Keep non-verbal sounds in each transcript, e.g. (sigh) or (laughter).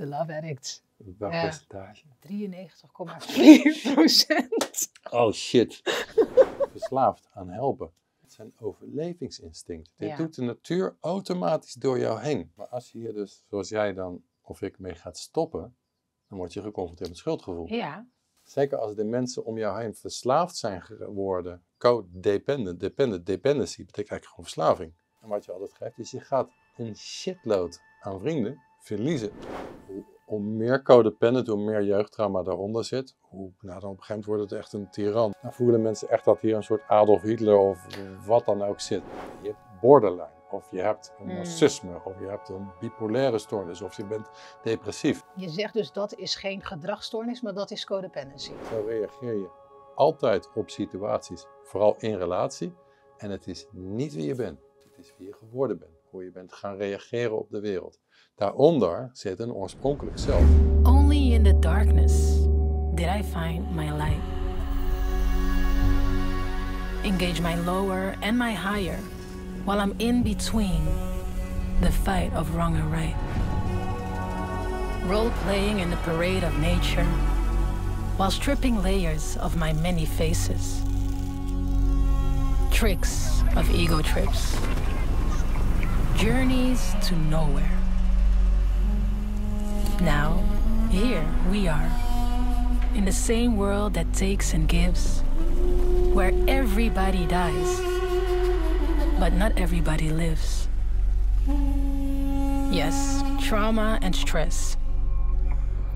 de love addict. Welk percentage? 93,4 procent. Oh shit. Verslaafd aan helpen. Het een overlevingsinstinct. Dit doet de natuur automatisch door jou heen. Maar als je hier dus, zoals jij dan of ik mee gaat stoppen, dan word je geconfronteerd met schuldgevoel. Ja. Zeker als de mensen om jou heen verslaafd zijn geworden. Codependent, dependent, dependency betekent eigenlijk gewoon verslaving. En wat je altijd geeft is je gaat een shitload aan vrienden verliezen. Hoe meer codependent, hoe meer jeugdtrauma daaronder zit, hoe, nou dan op een gegeven moment wordt het echt een tiran. Dan voelen mensen echt dat hier een soort Adolf Hitler of wat dan ook zit. Je hebt borderline, of je hebt een hmm. narcisme, of je hebt een bipolaire stoornis, of je bent depressief. Je zegt dus dat is geen gedragsstoornis, maar dat is codependency. Zo reageer je altijd op situaties, vooral in relatie. En het is niet wie je bent, het is wie je geworden bent, hoe je bent gaan reageren op de wereld. Daaronder zit een oorspronkelijk zelf. Only in the darkness did I find my light. Engage my lower and my higher while I'm in between the fight of wrong and right. Role playing in the parade of nature while stripping layers of my many faces. Tricks of ego trips. Journeys to nowhere. Now, here we are, in the same world that takes and gives, where everybody dies, but not everybody lives. Yes, trauma and stress,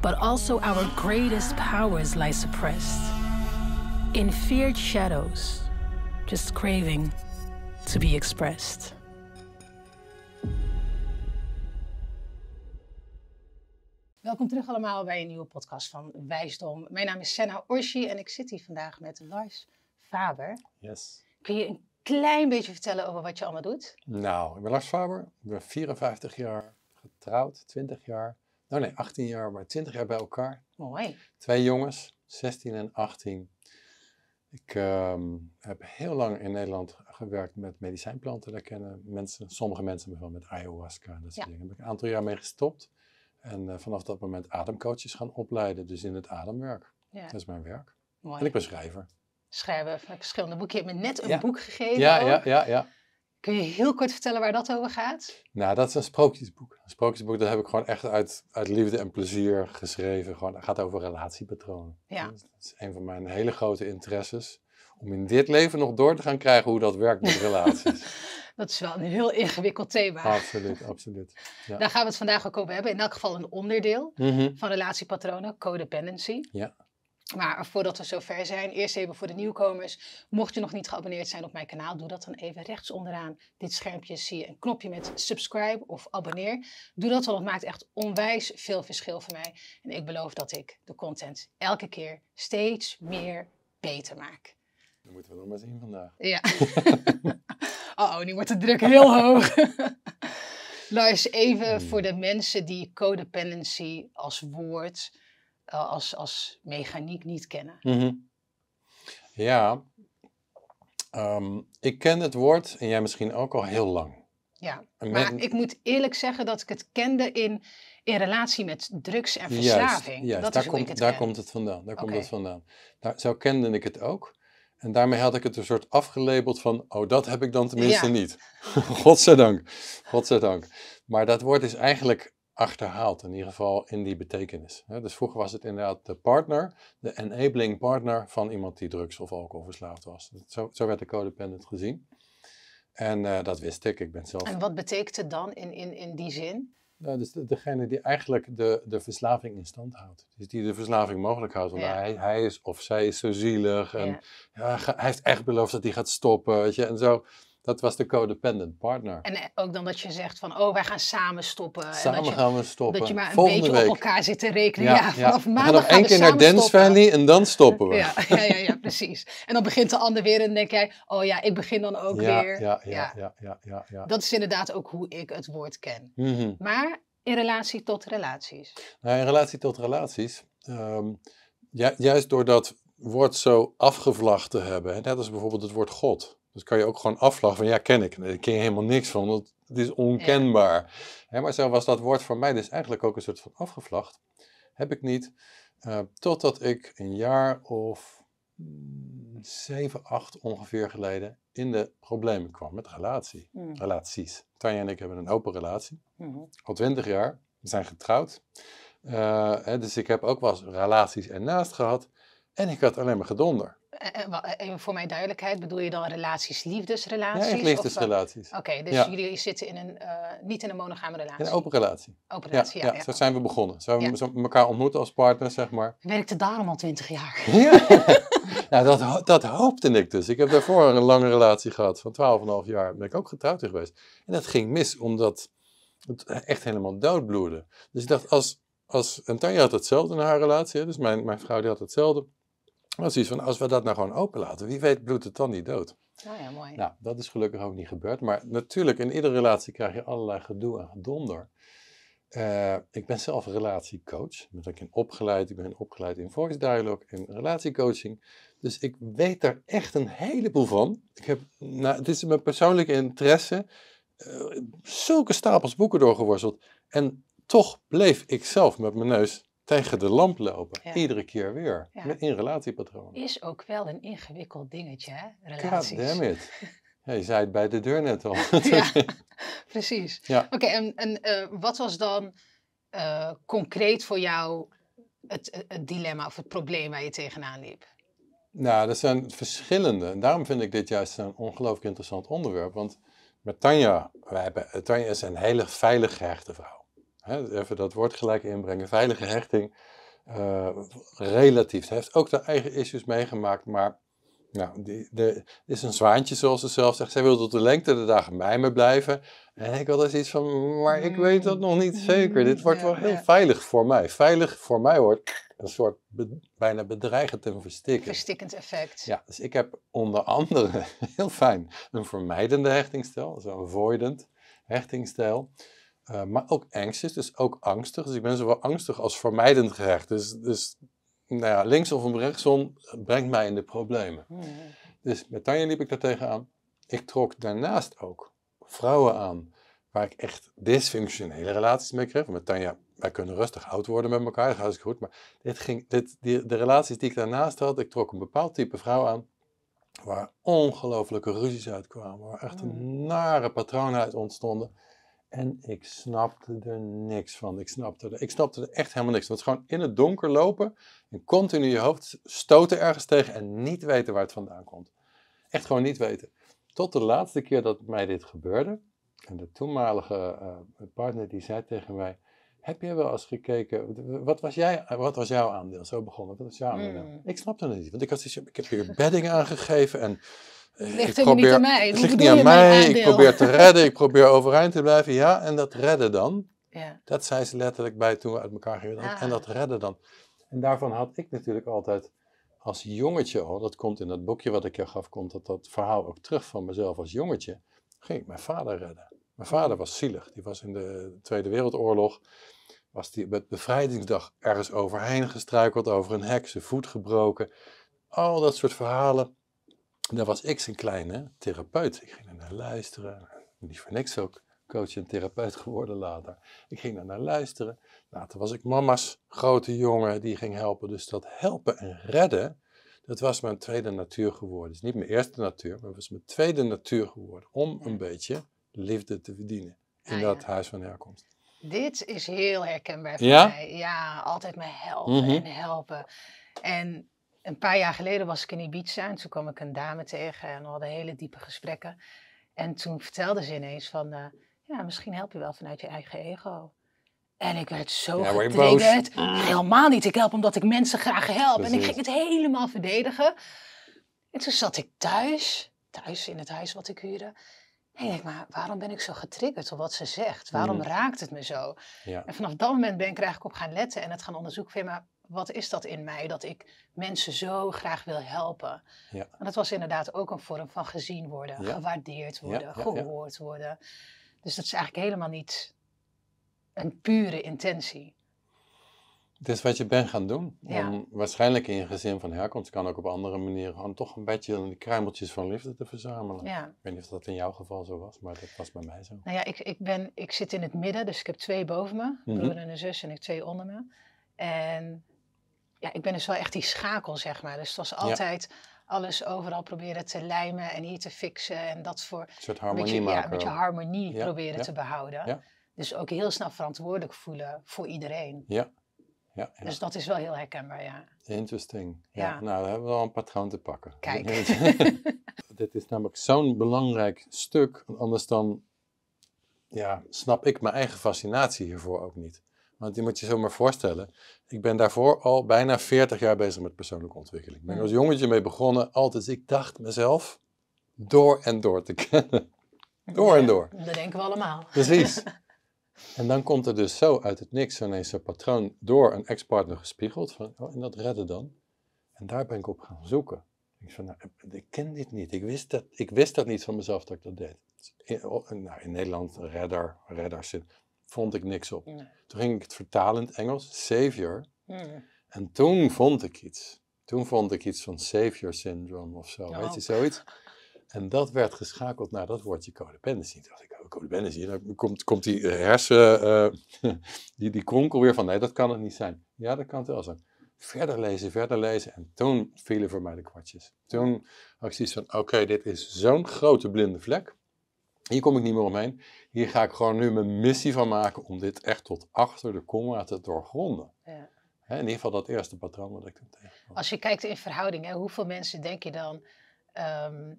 but also our greatest powers lie suppressed in feared shadows, just craving to be expressed. Welkom terug allemaal bij een nieuwe podcast van Wijsdom. Mijn naam is Senna Orsi en ik zit hier vandaag met Lars Faber. Yes. Kun je een klein beetje vertellen over wat je allemaal doet? Nou, ik ben Lars Faber. Ik ben 54 jaar getrouwd, 20 jaar. Nou nee, 18 jaar, maar 20 jaar bij elkaar. Mooi. Twee jongens, 16 en 18. Ik ehm, heb heel lang in Nederland gewerkt met medicijnplanten. Daar kennen mensen, sommige mensen me met ayahuasca en dat soort dingen. Daar heb ik een aantal jaar mee gestopt. En eh, vanaf dat moment ademcoaches gaan opleiden, dus in het ademwerk. Ja. Dat is mijn werk. Mooi. En ik ben schrijver. Schrijver van verschillende boeken. Je hebt me net een boek gegeven. Ja, ja, ja, ja, Kun je heel kort vertellen waar dat over gaat? Nou, dat is een sprookjesboek. Een sprookjesboek, dat heb ik gewoon echt uit, uit liefde en plezier geschreven. Gewoon, het gaat over relatiepatronen. Ja. Dat is een van mijn hele grote interesses. Om in dit leven nog door te gaan krijgen hoe dat werkt met (laughs) relaties. Dat is wel een heel ingewikkeld thema. Absoluut, (laughs) absoluut. Ja. Daar gaan we het vandaag ook over hebben. In elk geval een onderdeel mhm. van relatiepatronen, codependency. Ja. Maar voordat we zover zijn, eerst even voor de nieuwkomers. Mocht je nog niet geabonneerd zijn op mijn kanaal, doe dat dan even rechts onderaan. Dit schermpje zie je een knopje met subscribe of abonneer. Doe dat, want het maakt echt onwijs veel verschil voor mij. En ik beloof dat ik de content elke keer steeds meer beter maak. Dat moeten we nog maar zien vandaag. Ja. (laughs) (laughs) oh, nu wordt de druk heel (laughs) hoog. (laughs) Lars, even voor de mensen die codependency als woord, eh, als, als mechaniek niet kennen. Mhm. Ja, ehm, ik ken het woord en jij misschien ook al heel lang. Ja, maar ik moet eerlijk zeggen dat ik het kende in, in relatie met drugs en verslaving. Ja, daar, komt, daar komt het vandaan. Daar komt het vandaan. Daar, nou, zo kende ik het ook. En daarmee had ik het een soort afgelabeld van, oh, dat heb ik dan tenminste ja. niet. (laughs) Godzijdank, godzijdank. Maar dat woord is eigenlijk achterhaald, in ieder geval in die betekenis. Dus vroeger was het inderdaad de partner, de enabling partner van iemand die drugs of alcohol verslaafd was. Zo, zo werd de codependent gezien. En eh, dat wist ik, ik ben zelf... En wat betekent het dan in, in, in die zin? Nou, dus degene die eigenlijk de, de verslaving in stand houdt. Dus die de verslaving mogelijk houdt. Want hij, hij is of zij is zo zielig. En ja hij heeft echt beloofd dat hij gaat stoppen. Weet je, en zo. Dat was de codependent partner. En eh, ook dan dat je zegt van, oh, wij gaan samen stoppen. Samen en dat gaan je, we stoppen. Dat je maar een beetje week. op elkaar zit te rekenen. Ja, vanaf maandag gaan, nog één keer naar Dance Valley en dan stoppen we. Ja, ja, ja, ja, precies. En dan begint de ander weer en dan denk jij, oh ja, ik begin dan ook weer. Ja ja ja, ja, Dat is inderdaad ook hoe ik het woord ken. Mhm. Maar in relatie tot relaties? Nou, in relatie tot relaties, ehm, juist door dat woord zo afgevlacht te hebben, net als bijvoorbeeld het woord God. Dus kan je ook gewoon afvlaggen van ja, ken ik. Daar ken je helemaal niks van. Dat, het is onkenbaar. maar zo was dat woord voor mij dus eigenlijk ook een soort van afgevlacht. Heb ik niet. Eh, totdat ik een jaar of mm, zeven acht ongeveer geleden in de problemen kwam met relatie. Hmm. Relaties. Tanja en ik hebben een open relatie. Hmm. Al twintig jaar. We zijn getrouwd. Eh, hè, dus ik heb ook wel eens relaties ernaast gehad. En ik had alleen maar gedonder. voor mijn duidelijkheid, bedoel je dan relaties, liefdesrelaties? Ja, eh, liefdesrelaties. Oké, dus jullie zitten in een, eh, niet in een monogame relatie? In een open relatie. Open relatie, ja. zo zijn we begonnen. Zo we elkaar ontmoeten als partners, zeg maar. Werkte daarom al twintig jaar. (laughs) Ja, nou, dat, dat hoopte ik dus. Ik heb daarvoor een lange relatie gehad van 12,5 jaar. Ben ik ook getrouwd geweest. En dat ging mis, omdat het echt helemaal doodbloedde. Dus ik dacht, als, als en Tanja had hetzelfde in haar relatie, dus mijn, mijn vrouw die had hetzelfde Precies, van als we dat nou gewoon openlaten, wie weet bloedt het dan niet dood. Nou ja, mooi. Nou, dat is gelukkig ook niet gebeurd. Maar natuurlijk, in iedere relatie krijg je allerlei gedoe en gedonder. Eh, ik ben zelf relatiecoach. Ben ik, in opgeleid. ik ben opgeleid in voice dialogue en relatiecoaching. Dus ik weet daar echt een heleboel van. Ik heb, nou, het is mijn persoonlijke interesse. Eh, zulke stapels boeken doorgeworsteld. En toch bleef ik zelf met mijn neus tegen de lamp lopen. Iedere keer weer. Met in relatiepatronen. Is ook wel een ingewikkeld dingetje, hè? Relaties. God damn it. je (laughs) zei het bij de deur net al. (laughs) ja, (laughs) precies. Oké, en, en eh, wat was dan eh, concreet voor jou het, dilemma of het probleem waar je tegenaan liep? Nou, dat zijn verschillende. En daarom vind ik dit juist een ongelooflijk interessant onderwerp. Want met Tanja, wij hebben, Tanja is een hele veilig gehechte vrouw. Hè, even dat woord gelijk inbrengen. Veilige hechting. Eh, relatief. Hij heeft ook de eigen issues meegemaakt, maar nou, die, is een zwaantje, zoals ze zelf zegt. Zij wil tot de lengte de dagen bij me blijven. En ik had eens iets van, maar ik weet dat nog niet zeker. Dit mm-hmm. wordt wel heel veilig voor mij. Veilig voor mij wordt een soort bijna bedreigend en verstikkend. Verstikkend effect. Ja, dus ik heb onder andere, (laughs) heel fijn, een vermijdende hechtingstijl. Zo'n avoidant hechtingstijl. Eh, maar ook is, dus ook angstig. Dus ik ben zowel angstig als vermijdend gerecht. Dus, dus nou ja, links of rechtsom brengt mij in de problemen. Hmm. Dus met Tanja liep ik daar tegenaan. Ik trok daarnaast ook vrouwen aan waar ik echt dysfunctionele relaties mee kreeg. Met Tanja, wij kunnen rustig oud worden met elkaar, dat gaat goed. Maar dit ging, dit, die, de relaties die ik daarnaast had, ik trok een bepaald type vrouw aan waar ongelooflijke ruzies uitkwamen, waar echt hmm. een nare patroon uit ontstonden. En ik snapte er niks van. Ik snapte er, ik snapte er echt helemaal niks. Want gewoon in het donker lopen en continu je hoofd stoten ergens tegen en niet weten waar het vandaan komt. Echt gewoon niet weten. Tot de laatste keer dat mij dit gebeurde. En de toenmalige eh, partner die zei tegen mij: Heb jij wel eens gekeken, wat was, jij, wat was jouw aandeel? Zo begonnen, het, wat was jouw aandeel? Hmm. Ik snapte het niet, want ik, had, ik heb hier bedding aangegeven en eh, het ligt ik probeer, niet aan mij. Het ligt niet aan mij. Ik probeer te redden. Ik probeer overeind te blijven. Ja, en dat redden dan. Ja. Dat zei ze letterlijk bij toen we uit elkaar gingen. En ah. dat redden dan. En daarvan had ik natuurlijk altijd als jongetje al, dat komt in dat boekje wat ik je gaf, komt dat, dat verhaal ook terug van mezelf als jongetje. Ging ik mijn vader redden. Mijn vader was zielig. Die was in de Tweede Wereldoorlog, was die met bevrijdingsdag ergens overheen gestruikeld, over een hek, zijn voet gebroken. Al dat soort verhalen daar was ik zijn kleine therapeut. Ik ging daar naar luisteren. Die voor niks ook coach en therapeut geworden later. Ik ging daar naar luisteren. Later was ik mama's grote jongen die ging helpen. Dus dat helpen en redden, dat was mijn tweede natuur geworden. Het is dus niet mijn eerste natuur, maar het was mijn tweede natuur geworden. Om een beetje liefde te verdienen in ah, dat huis van herkomst. Dit is heel herkenbaar voor mij. Ja, altijd me helpen mhm. en helpen. En een paar jaar geleden was ik in Ibiza en toen kwam ik een dame tegen en we hadden hele diepe gesprekken. En toen vertelde ze ineens van, eh, ja, misschien help je wel vanuit je eigen ego. En ik werd zo ja, ah. Helemaal niet. Ik help omdat ik mensen graag help. En ik ging het helemaal verdedigen. En toen zat ik thuis, thuis in het huis wat ik huurde. En ik maar waarom ben ik zo getriggerd op wat ze zegt? Waarom hmm. raakt het me zo? En vanaf dat moment ben ik er eigenlijk op gaan letten en het gaan onderzoeken. maar wat is dat in mij dat ik mensen zo graag wil helpen? Ja. En dat was inderdaad ook een vorm van gezien worden, gewaardeerd worden, gehoord worden. Dus dat is eigenlijk helemaal niet een pure intentie. Het is wat je bent gaan doen. waarschijnlijk in je gezin van herkomst kan ook op andere manieren gewoon toch een beetje de kruimeltjes van liefde te verzamelen. Ik weet niet of dat in jouw geval zo was, maar dat was bij mij zo. Nou ja, ik, ik, ben, ik zit in het midden, dus ik heb twee boven me, mm broer en een zus en ik twee onder me. En ja, ik ben dus wel echt die schakel, zeg maar. Dus het was altijd alles overal proberen te lijmen en hier te fixen en dat voor. Een soort harmonie maken. Ja, een beetje harmonie proberen te behouden. Dus ook heel snel verantwoordelijk voelen voor iedereen. Ja. Ja, Dus dat is wel heel herkenbaar, ja. Interesting. Ja. Nou, daar hebben we wel een patroon te pakken. Kijk. (laughs) Dit is namelijk zo'n belangrijk stuk, anders dan ja, snap ik mijn eigen fascinatie hiervoor ook niet. Want die moet je zomaar voorstellen. Ik ben daarvoor al bijna 40 jaar bezig met persoonlijke ontwikkeling. Ik ben als jongetje mee begonnen. Altijd, ik dacht mezelf door en door te (laughs) kennen. Door en door. Dat denken we allemaal. Precies. (laughs) En dan komt er dus zo uit het niks ineens een patroon door een ex-partner gespiegeld. Van, oh, en dat redden dan. En daar ben ik op gaan zoeken. Ik van, nou, ik ken dit niet. Ik wist dat, ik wist dat niet van mezelf dat ik dat deed. In, nou, in Nederland, redder, redders vond ik niks op. Toen ging ik het vertalen in het Engels, Savior. Hmm. En toen vond ik iets. Toen vond ik iets van Savior Syndrome of zo, weet je, oh. zoiets. En dat werd geschakeld naar dat woordje codependency. Toen dacht ik, oh, codependency, dan komt, komt die hersen, eh, (laughs) die, die kronkel weer van, nee, dat kan het niet zijn. Ja, dat kan het wel zijn. Verder lezen, verder lezen. En toen vielen voor mij de kwartjes. Toen had ik zoiets van, oké, dit is zo'n grote blinde vlek. Hier kom ik niet meer omheen. Hier ga ik gewoon nu mijn missie van maken om dit echt tot achter de komma te doorgronden. Ja. in ieder geval dat eerste patroon dat ik tegen. Als je kijkt in verhouding, hè, hoeveel mensen denk je dan, ehm,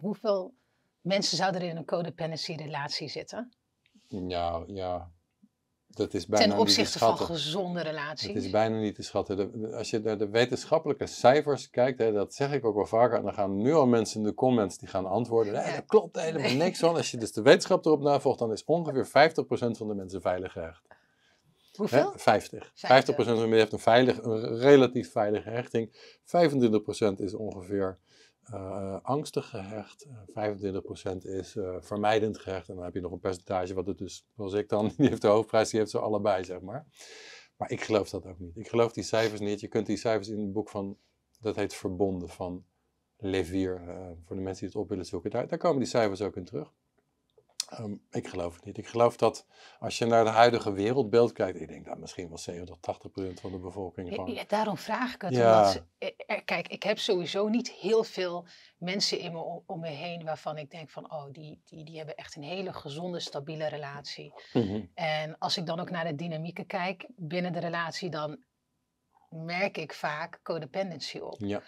hoeveel mensen zouden er in een codependency relatie zitten? Nou, ja, dat is bijna ten opzichte niet te van gezonde relaties. Het is bijna niet te schatten. als je naar de wetenschappelijke cijfers kijkt, hè, dat zeg ik ook wel vaker, en dan gaan nu al mensen in de comments die gaan antwoorden. Nee, dat klopt helemaal niks van. Als je dus de wetenschap erop navolgt, dan is ongeveer 50% van de mensen veilig gehecht. Hoeveel? 50. 50%, van de mensen heeft een, veilig, een relatief veilige hechting. 25% is ongeveer eh, angstig gehecht, 25% eh, is eh, vermijdend gehecht. En dan heb je nog een percentage wat het dus, zoals ik dan, (laughs) die heeft de hoofdprijs, die heeft ze allebei, zeg maar. Maar ik geloof dat ook niet. Ik geloof die cijfers niet. Je kunt die cijfers in het boek van, dat heet Verbonden, van Levier, voor de mensen die het op willen zoeken. Daar, daar komen die cijfers ook in terug. Ehm, ik geloof het niet. Ik geloof dat als je naar het huidige wereldbeeld kijkt, ik denk dat misschien wel 70, 80 procent van de bevolking. Gewoon... Ja, daarom vraag ik het. Omdat, eh, eh, kijk, ik heb sowieso niet heel veel mensen in me, om me heen waarvan ik denk van, oh, die, die, die hebben echt een hele gezonde, stabiele relatie. Mhm. En als ik dan ook naar de dynamieken kijk binnen de relatie, dan merk ik vaak codependency op. Ja.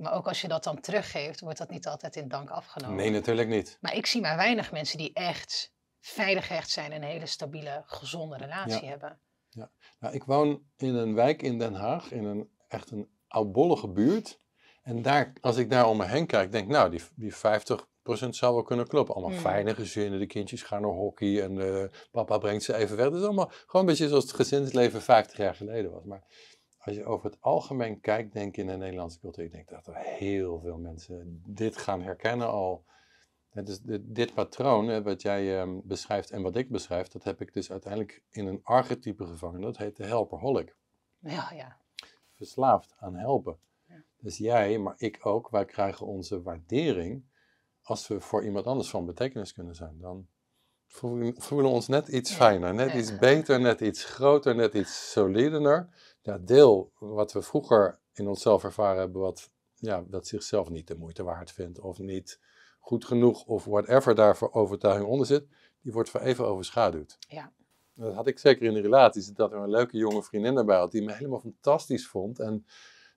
Maar ook als je dat dan teruggeeft, wordt dat niet altijd in dank afgenomen. Nee, natuurlijk niet. Maar ik zie maar weinig mensen die echt veilig echt zijn en een hele stabiele, gezonde relatie hebben. Ja. Nou, ik woon in een wijk in Den Haag, in een echt een oudbollige buurt. En daar, als ik daar om me heen kijk, denk ik, nou, die, die 50 zou wel kunnen kloppen. Allemaal hmm. fijne gezinnen, de kindjes gaan naar hockey en eh, papa brengt ze even weg. Dat is allemaal gewoon een beetje zoals het gezinsleven 50 jaar geleden was. Maar als je over het algemeen kijkt, denk ik in de Nederlandse cultuur, ik denk dat er heel veel mensen dit gaan herkennen al. Dus dit, dit patroon, wat jij ehm, beschrijft en wat ik beschrijf, dat heb ik dus uiteindelijk in een archetype gevangen. Dat heet de helperholic. Ja, ja. Verslaafd aan helpen. Dus jij, maar ik ook, wij krijgen onze waardering als we voor iemand anders van betekenis kunnen zijn. Dan voelen ons net iets fijner, net iets beter, net iets groter, net iets soliderder. Ja, deel wat we vroeger in onszelf ervaren hebben, wat ja, dat zichzelf niet de moeite waard vindt, of niet goed genoeg, of whatever daar voor overtuiging onder zit, die wordt voor even overschaduwd. Ja. Dat had ik zeker in de relaties, dat er een leuke jonge vriendin erbij had, die me helemaal fantastisch vond. En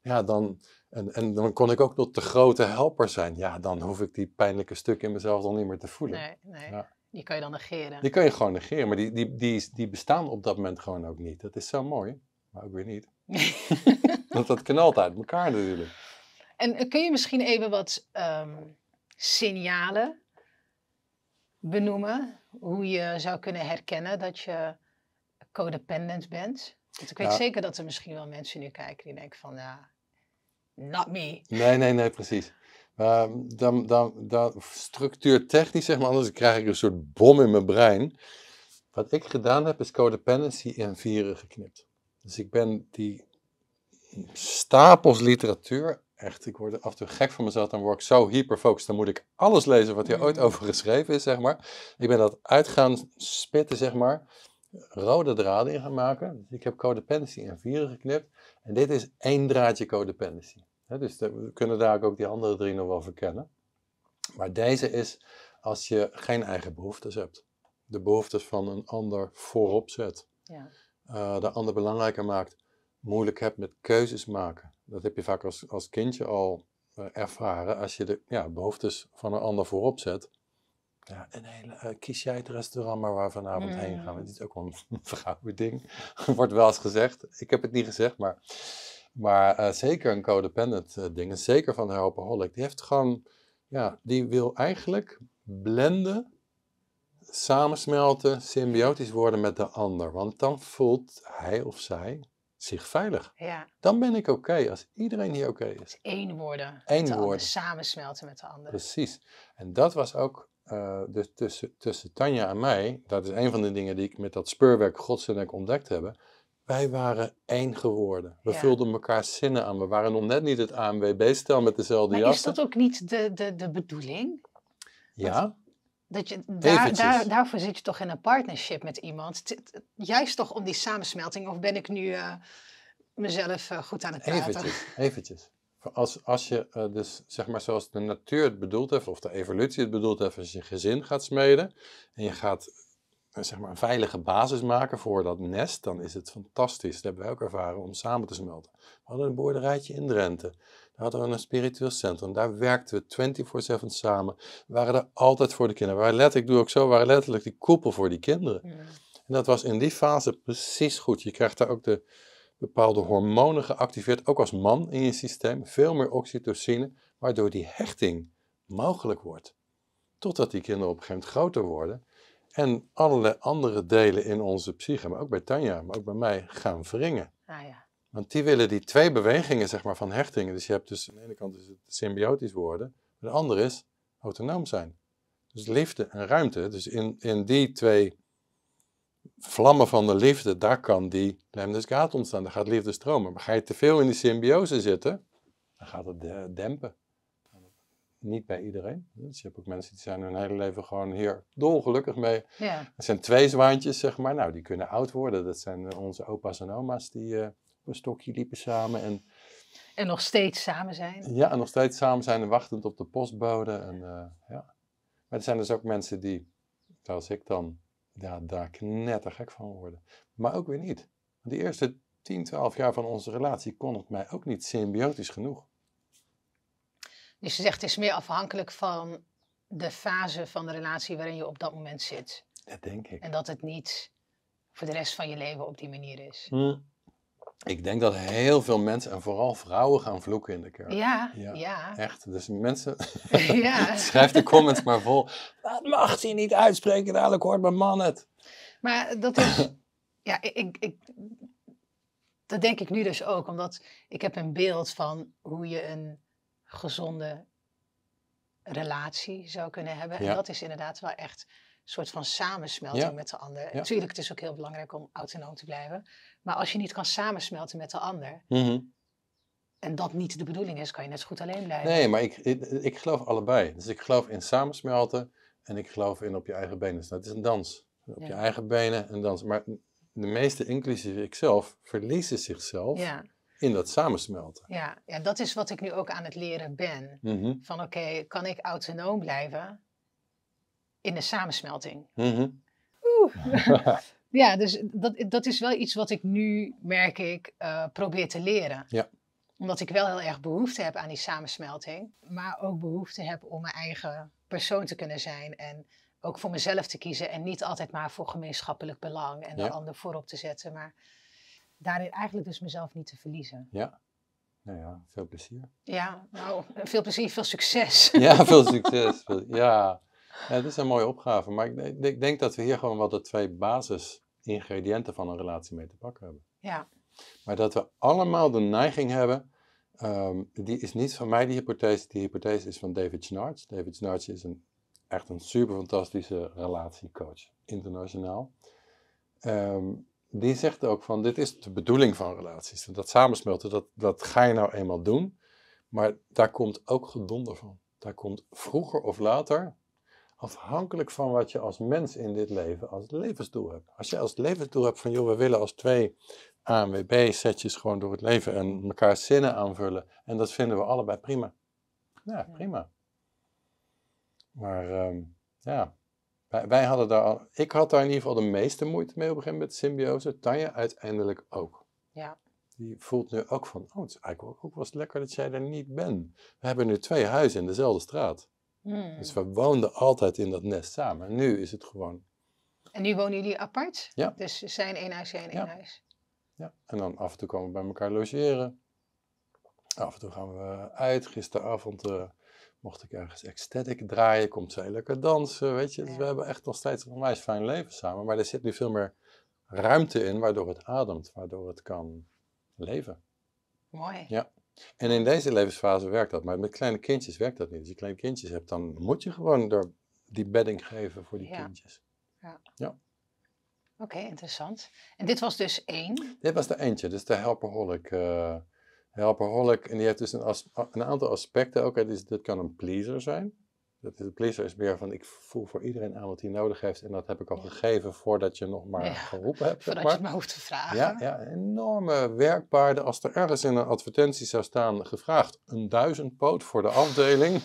ja, dan, en, en dan kon ik ook nog de grote helper zijn. Ja, dan hoef ik die pijnlijke stuk in mezelf dan niet meer te voelen. Nee, nee. Die kan je dan negeren. Die kan je gewoon negeren, maar die, die, die, die bestaan op dat moment gewoon ook niet. Dat is zo mooi, maar ook weer niet. (laughs) Want dat knalt uit elkaar natuurlijk. En eh, kun je misschien even wat ehm, signalen benoemen? Hoe je zou kunnen herkennen dat je codependent bent? Want ik weet nou. zeker dat er misschien wel mensen nu kijken die denken van, ja, nou, not me. Nee, nee, nee, precies. Maar ehm, dan, dan, dan structuurtechnisch, zeg maar, anders krijg ik een soort bom in mijn brein. Wat ik gedaan heb, is codependency in vieren geknipt. Dus ik ben die stapels literatuur, echt, ik word af en toe gek van mezelf, dan word ik zo hyperfocust, dan moet ik alles lezen wat hier ooit mm. over geschreven is, zeg maar. Ik ben dat uit gaan spitten, zeg maar, rode draden in gaan maken. Dus ik heb codependency in vieren geknipt. En dit is één draadje codependency dus we kunnen daar ook die andere drie nog wel verkennen. Maar deze is als je geen eigen behoeftes hebt. De behoeftes van een ander voorop zet. Ja. Eh, de ander belangrijker maakt. Moeilijk hebt met keuzes maken. Dat heb je vaak als, als kindje al eh, ervaren. Als je de ja, behoeftes van een ander voorop zet. Ja, en hele, eh, kies jij het restaurant maar waar we vanavond heen gaan. Hmm. Dit is ook wel een (laughs) vergouwen ding. (laughs) Wordt wel eens gezegd. Ik heb het niet gezegd, maar maar eh, zeker een codependent uh, ding, zeker van Helpaholic, die heeft gewoon, ja, die wil eigenlijk blenden, samensmelten, symbiotisch worden met de ander. Want dan voelt hij of zij zich veilig. Ja. Dan ben ik oké als iedereen hier oké is. Eén worden. Eén woorden. Samensmelten met de ander. Precies. En dat was ook eh, dus tussen, tussen Tanja en mij. Dat is een van de dingen die ik met dat speurwerk godzijdank ontdekt hebben. Wij waren één geworden. We vulden elkaar zinnen aan. We waren nog net niet het ANWB-stel met dezelfde jas. Maar is dat ook niet de, de, de bedoeling? Ja. dat je, daar, daar, daarvoor zit je toch in een partnership met iemand. Juist toch om die samensmelting. Of ben ik nu eh, mezelf eh, goed aan het praten? Eventjes, eventjes. Als, als je eh, dus, zeg maar zoals de natuur het bedoeld heeft, of de evolutie het bedoeld heeft, als je gezin gaat smeden en je gaat zeg maar een veilige basis maken voor dat nest, dan is het fantastisch. Dat hebben wij ook ervaren om samen te smelten. We hadden een boerderijtje in Drenthe. Daar hadden we een spiritueel centrum. Daar werkten we 24-7 samen. We waren er altijd voor de kinderen. waren letterlijk, ik doe ook zo, waren letterlijk die koepel voor die kinderen. En dat was in die fase precies goed. Je krijgt daar ook de bepaalde hormonen geactiveerd, ook als man in je systeem. Veel meer oxytocine, waardoor die hechting mogelijk wordt. Totdat die kinderen op een gegeven moment groter worden en allerlei andere delen in onze psyche, maar ook bij Tanja, maar ook bij mij, gaan wringen. Ah, ja. Want die willen die twee bewegingen zeg maar, van hechtingen. Dus je hebt dus aan de ene kant is het symbiotisch worden, de andere is autonoom zijn. Dus liefde en ruimte. Dus in, in die twee vlammen van de liefde, daar kan die lemniscaat ontstaan. Daar gaat liefde stromen. Maar ga je te veel in die symbiose zitten, dan gaat het dempen niet bij iedereen. Dus je hebt ook mensen die zijn hun hele leven gewoon hier dolgelukkig mee. Ja. Het zijn twee zwaantjes, zeg maar. Nou, die kunnen oud worden. Dat zijn eh, onze opa's en oma's die uh, een stokje liepen samen. En, en nog steeds samen zijn. Ja, en nog steeds samen zijn en wachtend op de postbode. En, eh, ja. Maar er zijn dus ook mensen die, zoals ik dan, ja, daar knettergek van worden. Maar ook weer niet. De eerste 10, 12 jaar van onze relatie kon het mij ook niet symbiotisch genoeg. Dus je zegt, het is meer afhankelijk van de fase van de relatie waarin je op dat moment zit. Dat denk ik. En dat het niet voor de rest van je leven op die manier is. Hm. Ik denk dat heel veel mensen, en vooral vrouwen, gaan vloeken in de kerk. Ja, ja. Echt, dus mensen, (laughs) ja. (laughs) schrijf de comments maar vol. Dat mag ze niet uitspreken, dadelijk hoort mijn man het. Maar dat is, (laughs) ja, ik, ik, dat denk ik nu dus ook, omdat ik heb een beeld van hoe je een gezonde relatie zou kunnen hebben. En dat is inderdaad wel echt een soort van samensmelting met de ander. Natuurlijk, het is ook heel belangrijk om autonoom te blijven. Maar als je niet kan samensmelten met de ander. Mhm. En dat niet de bedoeling is, kan je net zo goed alleen blijven. Nee, maar ik, ik, ik, geloof allebei. Dus ik geloof in samensmelten en ik geloof in op je eigen benen dus Dat is een dans. Op je eigen benen en dans. Maar de meeste, inclusief ikzelf, verliezen zichzelf. Ja in dat samensmelten. Ja, ja, dat is wat ik nu ook aan het leren ben. Mhm. Van oké, kan ik autonoom blijven in de samensmelting? Mhm. Oeh. (laughs) ja, dus dat, dat is wel iets wat ik nu, merk ik, eh, probeer te leren. Ja. Omdat ik wel heel erg behoefte heb aan die samensmelting. Maar ook behoefte heb om mijn eigen persoon te kunnen zijn. En ook voor mezelf te kiezen. En niet altijd maar voor gemeenschappelijk belang en de ander voorop te zetten. Maar daarin eigenlijk dus mezelf niet te verliezen. Ja. Nou ja, veel plezier. Ja, nou, (laughs) veel plezier, veel succes. Ja, (laughs) veel succes. ja. ja, dat is een mooie opgave. Maar ik, ik denk dat we hier gewoon wel de twee basisingrediënten van een relatie mee te pakken hebben. Ja. Maar dat we allemaal de neiging hebben, ehm, die is niet van mij, die hypothese. Die hypothese is van David Schnartz. David Schnartz is een, echt een super fantastische relatiecoach, internationaal. Um, die zegt ook van dit is de bedoeling van relaties. Dat samensmelten, dat, dat ga je nou eenmaal doen. Maar daar komt ook gedonder van. Daar komt vroeger of later, afhankelijk van wat je als mens in dit leven als levensdoel hebt. Als je als levensdoel hebt van joh, we willen als twee ANWB-setjes gewoon door het leven en elkaar zinnen aanvullen. En dat vinden we allebei prima. Ja, prima. Maar ehm, ja, wij, hadden daar, ik had daar in ieder geval de meeste moeite mee op een gegeven moment, symbiose. Tanja uiteindelijk ook. Ja. Die voelt nu ook van, oh, het is eigenlijk ook, ook wel lekker dat jij er niet bent. We hebben nu twee huizen in dezelfde straat. Hmm. Dus we woonden altijd in dat nest samen. nu is het gewoon... En nu wonen jullie apart? Ja. Dus zijn één huis, zijn één ja. huis. Ja, en dan af en toe komen we bij elkaar logeren. Af en toe gaan we uit. Gisteravond eh, mocht ik ergens ecstatic draaien, komt zij lekker dansen, weet je. Dus we hebben echt nog steeds een onwijs fijn leven samen. Maar er zit nu veel meer ruimte in, waardoor het ademt, waardoor het kan leven. Mooi. Ja. En in deze levensfase werkt dat, maar met kleine kindjes werkt dat niet. Als je kleine kindjes hebt, dan moet je gewoon door die bedding geven voor die kindjes. Ja. ja. Oké, interessant. En dit was dus één? Dit was de eentje, dus de helperholic. Eh, helperholic, en die heeft dus een, een aantal aspecten ook. Okay, dit kan een pleaser zijn. Dat is, pleaser is meer van, ik voel voor iedereen aan wat hij nodig heeft. En dat heb ik al gegeven voordat je nog maar ja, geroepen hebt. Voordat je me maar hoeft te vragen. Ja, ja, enorme werkpaarden. Als er ergens in een advertentie zou staan, gevraagd een duizendpoot voor de afdeling.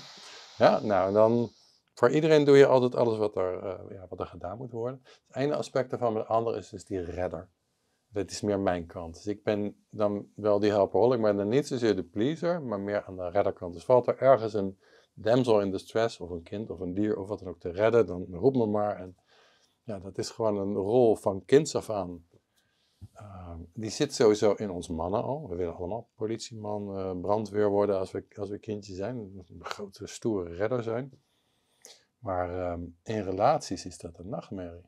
Ja, nou dan, voor iedereen doe je altijd alles wat er, eh, ja, wat er gedaan moet worden. Het ene aspect daarvan, maar het andere is dus die redder. Dat is meer mijn kant. Dus ik ben dan wel die helperholic, maar dan niet zozeer de pleaser, maar meer aan de redderkant. Dus valt er ergens een damsel in de stress, of een kind, of een dier, of wat dan ook te redden, dan roep me maar. En ja, dat is gewoon een rol van kinds af aan. Ehm, die zit sowieso in ons mannen al. We willen allemaal politieman, eh, brandweer worden als we, als we kindje zijn. Een grote, stoere redder zijn. Maar ehm, in relaties is dat een nachtmerrie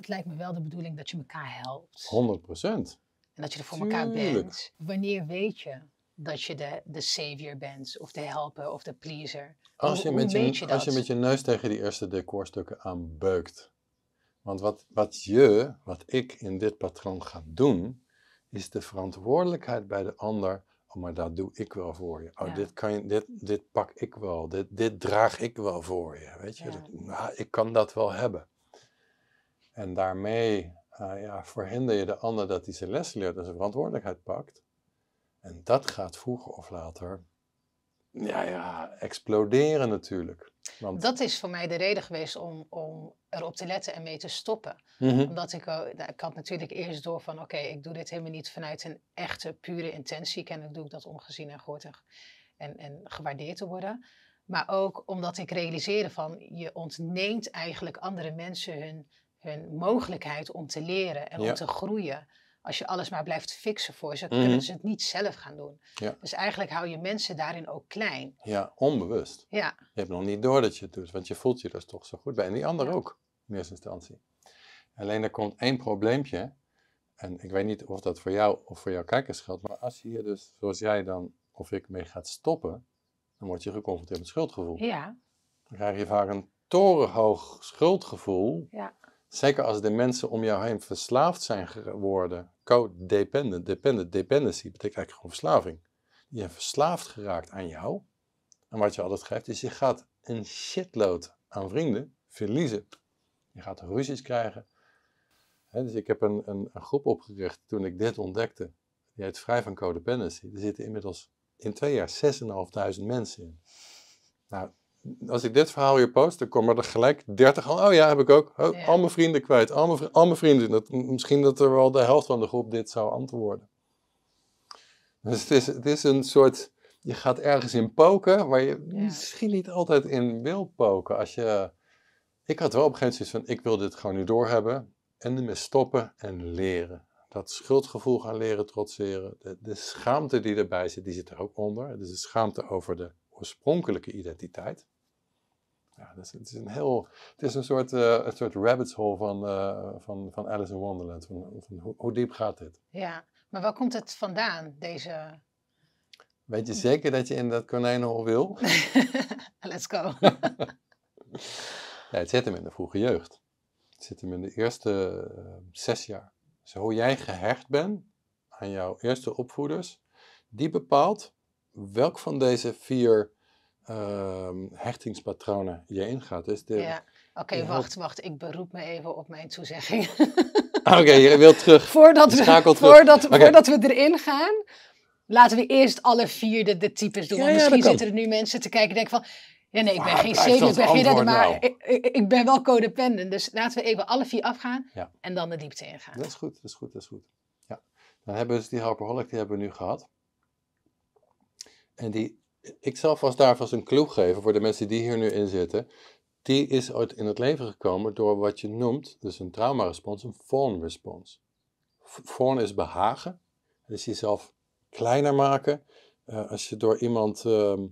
het lijkt me wel de bedoeling dat je elkaar helpt. 100 procent. En dat je er voor elkaar bent. Wanneer weet je dat je de, de savior bent, of de helper, of de pleaser? Als je, met, je, als je met je neus tegen die eerste decorstukken aanbeukt. Want wat, wat je, wat ik in dit patroon ga doen, is de verantwoordelijkheid bij de ander. Oh, maar dat doe ik wel voor je. Oh, dit, kan je, dit, dit pak ik wel. Dit, dit draag ik wel voor je. Weet je? Nou, ik kan dat wel hebben. En daarmee uh, ja, verhinder je de ander dat hij zijn les leert en zijn verantwoordelijkheid pakt. En dat gaat vroeger of later ja, ja, exploderen natuurlijk. Want... Dat is voor mij de reden geweest om, om erop te letten en mee te stoppen. Mhm. Omdat ik, eh, nou, ik had natuurlijk eerst door van oké, ik doe dit helemaal niet vanuit een echte pure intentie. Kennelijk doe ik dat ongezien en gehoord en, en gewaardeerd te worden. Maar ook omdat ik realiseerde van je ontneemt eigenlijk andere mensen hun hun mogelijkheid om te leren en om te groeien. Als je alles maar blijft fixen voor ze, kunnen mhm. ze het niet zelf gaan doen. Dus eigenlijk hou je mensen daarin ook klein. Ja, onbewust. Ja. Je hebt nog niet door dat je het doet, want je voelt je dus toch zo goed bij. En die ander ook, in eerste instantie. Alleen er komt één probleempje. En ik weet niet of dat voor jou of voor jouw kijkers geldt, maar als je hier dus, zoals jij dan of ik mee gaat stoppen, dan word je geconfronteerd met schuldgevoel. Ja. Dan krijg je vaak een torenhoog schuldgevoel. Ja Zeker als de mensen om jou heen verslaafd zijn geworden. Codependent, dependent, dependency betekent eigenlijk gewoon verslaving. Je zijn verslaafd geraakt aan jou. En wat je altijd geeft is je gaat een shitload aan vrienden verliezen. Je gaat ruzies krijgen. dus ik heb een, een, een, groep opgericht toen ik dit ontdekte. Die heet Vrij van Codependency. Er zitten inmiddels in twee jaar 6.500 mensen in. Nou, als ik dit verhaal hier post, dan komen er gelijk 30 Oh ja, heb ik ook. Oh, Al mijn vrienden kwijt. Al mijn, al mijn vrienden. Dat, misschien dat er wel de helft van de groep dit zou antwoorden. Dus het is, het is een soort. Je gaat ergens in poken, waar je misschien niet altijd in wil poken. Als je, ik had wel op een gegeven moment van: ik wil dit gewoon nu doorhebben. En ermee stoppen en leren. Dat schuldgevoel gaan leren trotseren. De, de schaamte die erbij zit, die zit er ook onder. Dus de schaamte over de oorspronkelijke identiteit ja, dus het is een heel, het is een soort, uh, een soort rabbit hole van, eh, van, van Alice in Wonderland. Van, hoe, diep gaat dit? Ja, maar waar komt het vandaan, deze... Weet je zeker dat je in dat konijnenhol wil? (laughs) Let's go. (laughs) ja, het zit hem in de vroege jeugd. Het zit hem in de eerste eh, zes jaar. Dus hoe jij gehecht bent aan jouw eerste opvoeders, die bepaalt welk van deze vier Ehm, hechtingspatronen je ingaat. ja. Oké, wacht, wacht. Ik beroep me even op mijn toezegging. Ah, oké, je wilt terug. (laughs) voordat, we, Voordat, we erin gaan, laten we eerst alle vier de, types doen. misschien zitten er nu mensen te kijken en denken van... Ja, nee, ik ben geen zeker, nou? ik ben geen maar ik, ik, ben wel codependent. Dus laten we even alle vier afgaan en dan de diepte ingaan. Dat is goed, dat is goed, dat is goed. Ja. Dan hebben we dus die alcoholic, die hebben we nu gehad. En die ik zal was daar vast een clue geven voor de mensen die hier nu in zitten. Die is ooit in het leven gekomen door wat je noemt, dus een traumarespons, een fawn response. Fawn is behagen, dus jezelf kleiner maken. Eh, als je door iemand, ehm,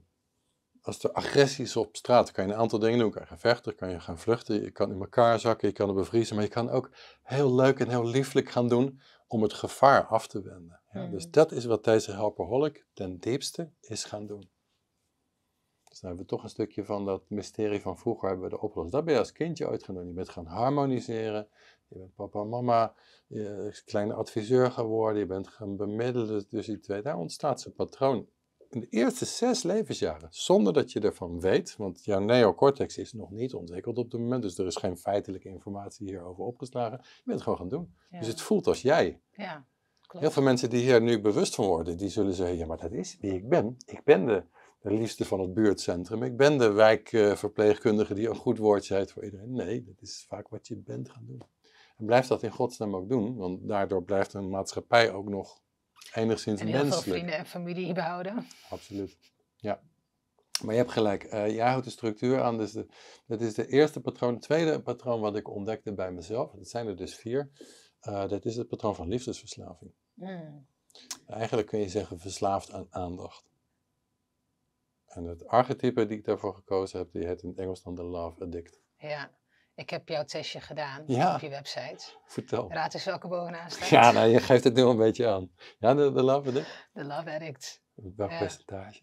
als er agressie is op straat, kan je een aantal dingen doen. Je kan gaan vechten, kan je gaan vluchten, je kan in elkaar zakken, je kan er bevriezen. Maar je kan ook heel leuk en heel lieflijk gaan doen om het gevaar af te wenden. Ja, dus hmm. dat is wat deze helperholic ten diepste is gaan doen dan hebben we toch een stukje van dat mysterie van vroeger hebben we de oplossing. Dat ben je als kindje ooit gaan doen. Je bent gaan harmoniseren. Je bent papa en mama, je kleine adviseur geworden. Je bent gaan bemiddelen tussen dus die twee. Daar ontstaat zo'n patroon. In de eerste zes levensjaren, zonder dat je ervan weet, want jouw neocortex is nog niet ontwikkeld op dit moment, dus er is geen feitelijke informatie hierover opgeslagen. Je bent het gewoon gaan doen. Dus het voelt als jij. Ja, Heel veel mensen die hier nu bewust van worden, die zullen zeggen, ja maar dat is wie ik ben. Ik ben de de liefste van het buurtcentrum. Ik ben de wijkverpleegkundige die een goed woord zegt voor iedereen. Nee, dat is vaak wat je bent gaan doen. En blijf dat in godsnaam ook doen, want daardoor blijft een maatschappij ook nog enigszins en heel veel vrienden en familie behouden. Absoluut, ja. Maar je hebt gelijk, uh, eh, jij houdt de structuur aan. Dus dat is de eerste patroon. Het tweede patroon wat ik ontdekte bij mezelf, dat zijn er dus vier. Eh, dat is het patroon van liefdesverslaving. Hmm. Eigenlijk kun je zeggen verslaafd aan aandacht. En het archetype die ik daarvoor gekozen heb, die heet in het Engels dan de Love Addict. Ja, ik heb jouw testje gedaan op je website. Vertel. Raad eens welke bovenaan staat. Ja, nou, je geeft het nu een beetje aan. Ja, de, de Love Addict? De Love Addict. Welk percentage?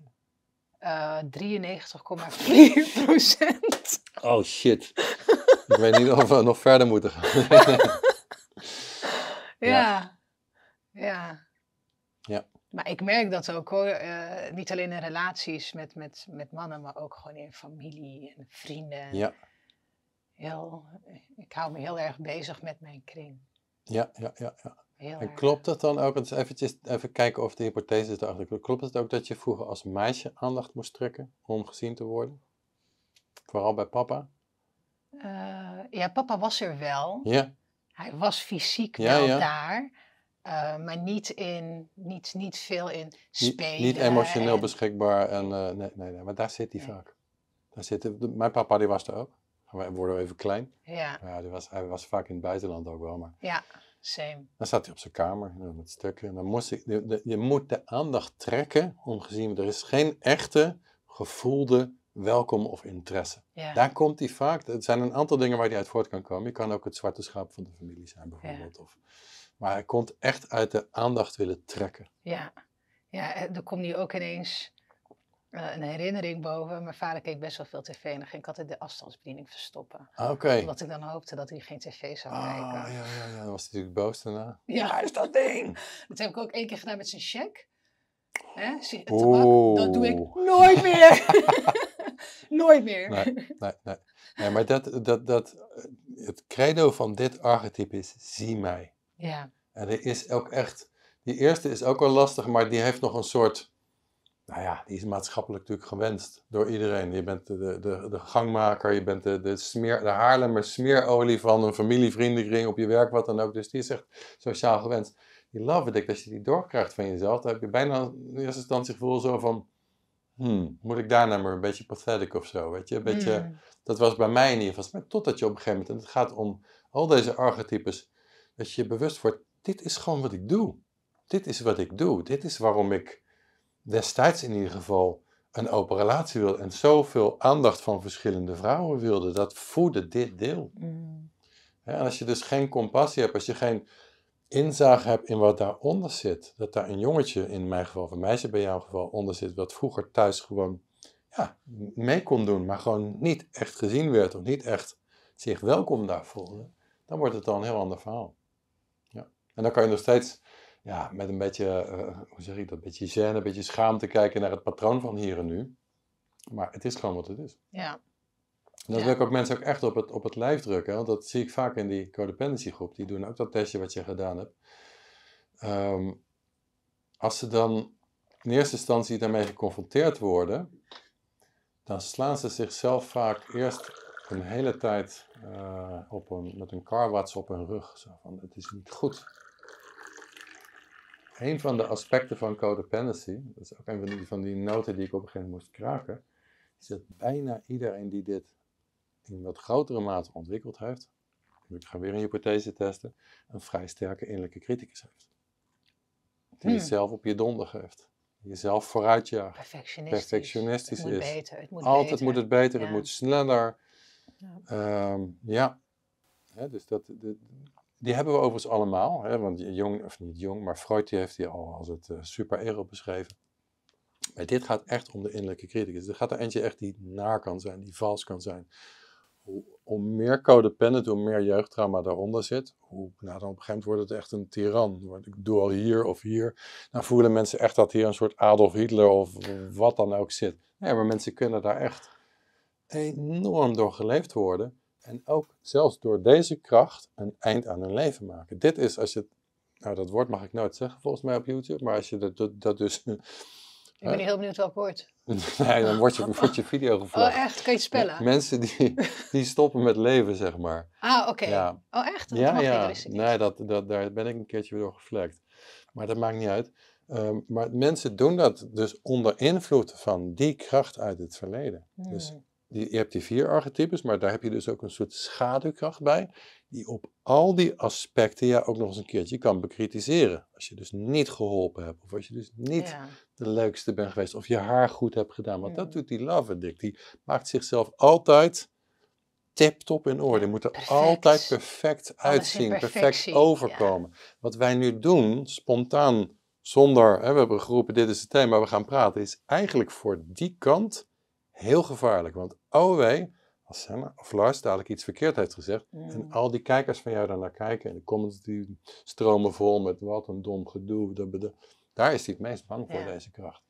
Uh, eh, 93,4 procent. Oh shit. ik weet niet of we nog verder moeten gaan. (laughs) ja. ja. ja. Maar ik merk dat ook hoor. Eh, niet alleen in relaties met, met, met mannen, maar ook gewoon in familie en vrienden. Ja. Heel, ik hou me heel erg bezig met mijn kring. Ja, ja, ja. ja. Heel en erg. klopt het dan ook, eventjes, even kijken of de hypothese erachter klopt. Klopt het ook dat je vroeger als meisje aandacht moest trekken om gezien te worden? Vooral bij papa? Eh, ja, papa was er wel. Ja. Hij was fysiek ja, wel ja. daar. Eh, maar niet, in, niet, niet veel in spelen. Niet, niet emotioneel beschikbaar. En, eh, nee, nee, nee, maar daar zit hij vaak. Daar zit, mijn papa die was er ook. We worden even klein. Ja. ja die was, hij was vaak in het buitenland ook wel. Maar ja, same. Dan zat hij op zijn kamer nou, met stukken. En dan moest ik, je moet de aandacht trekken omgezien Er is geen echte gevoelde welkom of interesse. Ja. Daar komt hij vaak. Er zijn een aantal dingen waar hij uit voort kan komen. Je kan ook het zwarte schaap van de familie zijn bijvoorbeeld. Of, maar hij kon echt uit de aandacht willen trekken. Ja, ja er eh, komt nu ook ineens eh, een herinnering boven. Mijn vader keek best wel veel tv en dan ging ik altijd de afstandsbediening verstoppen. Ah, oké. Omdat ik dan hoopte dat hij geen tv zou ah, kijken. Ah, ja, ja, ja. Dan was hij natuurlijk boos daarna. Ja, is dat ding? (laughs) Dat heb ik ook één keer gedaan met zijn check. Hè? dat doe ik nooit meer. (laughs) nooit meer. Nee, nee, nee. nee maar dat, dat, dat, het credo van dit archetype is, zie mij. Ja. En er is ook echt, die eerste is ook wel lastig, maar die heeft nog een soort, nou ja, die is maatschappelijk natuurlijk gewenst door iedereen. Je bent de, de, de, gangmaker, je bent de, de, smeer, de Haarlemmer smeerolie van een familie, vriendenkring, op je werk, wat dan ook. Dus die is echt sociaal gewenst. Die love it, als je die doorkrijgt van jezelf, dan heb je bijna in eerste instantie het gevoel zo van, hmm, moet ik daarna nou maar een beetje pathetic of zo, weet je? Een beetje, hmm. Dat was bij mij in ieder geval. Maar totdat je op een gegeven moment, en het gaat om al deze archetypes, dat je je bewust wordt, dit is gewoon wat ik doe. Dit is wat ik doe. Dit is waarom ik destijds in ieder geval een open relatie wilde en zoveel aandacht van verschillende vrouwen wilde. Dat voedde dit deel. Mm. En als je dus geen compassie hebt, als je geen inzage hebt in wat daaronder zit, dat daar een jongetje, in mijn geval, of een meisje bij jouw geval, onder zit, wat vroeger thuis gewoon ja, mee kon doen, maar gewoon niet echt gezien werd of niet echt zich welkom daar voelde, dan wordt het al een heel ander verhaal. En dan kan je nog steeds ja, met een beetje, uh, hoe zeg ik dat, een beetje gêne, een beetje schaamte kijken naar het patroon van hier en nu. Maar het is gewoon wat het is. Ja. En dat ja. wil ik ook mensen ook echt op het, op het lijf drukken. Want dat zie ik vaak in die codependency groep. Die doen ook dat testje wat je gedaan hebt. Ehm, als ze dan in eerste instantie daarmee geconfronteerd worden, dan slaan ze zichzelf vaak eerst een hele tijd eh, op een, met een karwats op hun rug. Zo van, het is niet goed een van de aspecten van codependency, dat is ook een van die, van die noten die ik op een gegeven moment moest kraken, is dat bijna iedereen die dit in wat grotere mate ontwikkeld heeft, ik ga weer een hypothese testen, een vrij sterke innerlijke criticus heeft. Die hmm. jezelf op je donder geeft. Jezelf vooruitjaagt. Perfectionistisch. Perfectionistisch het moet is. Beter, het moet Altijd moet het beter, het moet sneller. Ja. Ehm, ja. dus dat, dat, die hebben we overigens allemaal, hè, want Jong, of niet Jong, maar Freud heeft die al als het eh, super superero beschreven. Maar dit gaat echt om de innerlijke criticus. Er gaat er eentje echt die naar kan zijn, die vals kan zijn. Hoe, hoe meer codependent, hoe meer jeugdtrauma daaronder zit, hoe, nou, dan op een gegeven moment wordt het echt een tiran. Ik doe al hier of hier. Dan voelen mensen echt dat hier een soort Adolf Hitler of wat dan ook zit. Nee, maar mensen kunnen daar echt enorm door geleefd worden. En ook zelfs door deze kracht een eind aan hun leven maken. Dit is als je nou, dat woord mag ik nooit zeggen volgens mij op YouTube, maar als je dat, dat, dus. (laughs) Ik ben eh, heel benieuwd welk woord. (laughs) nee, dan wordt je, voor (laughs) je video gevlogd. Oh, echt? Kan je het spellen? Mensen die, die stoppen met leven, zeg maar. Ah, oké. Ja. Oh, echt? Dat ja, ja. nee, dat, dat, daar ben ik een keertje door geflekt. Maar dat maakt niet uit. Ehm, maar mensen doen dat dus onder invloed van die kracht uit het verleden. Hmm. Dus je hebt die vier archetypes, maar daar heb je dus ook een soort schaduwkracht bij, die op al die aspecten ja ook nog eens een keertje kan bekritiseren. Als je dus niet geholpen hebt, of als je dus niet de leukste bent geweest, of je haar goed hebt gedaan. Want dat doet die love addict. Die maakt zichzelf altijd tip-top in orde. Die moet er altijd perfect uitzien, perfect overkomen. Wat wij nu doen, spontaan, zonder, hè, we hebben geroepen dit is het thema, we gaan praten, is eigenlijk voor die kant heel gevaarlijk. Want oh wee, als Emma of Lars dadelijk iets verkeerd heeft gezegd. En mm. al die kijkers van jou daarnaar kijken. En de comments die stromen vol met wat een dom gedoe. daar is hij het meest bang voor, deze kracht.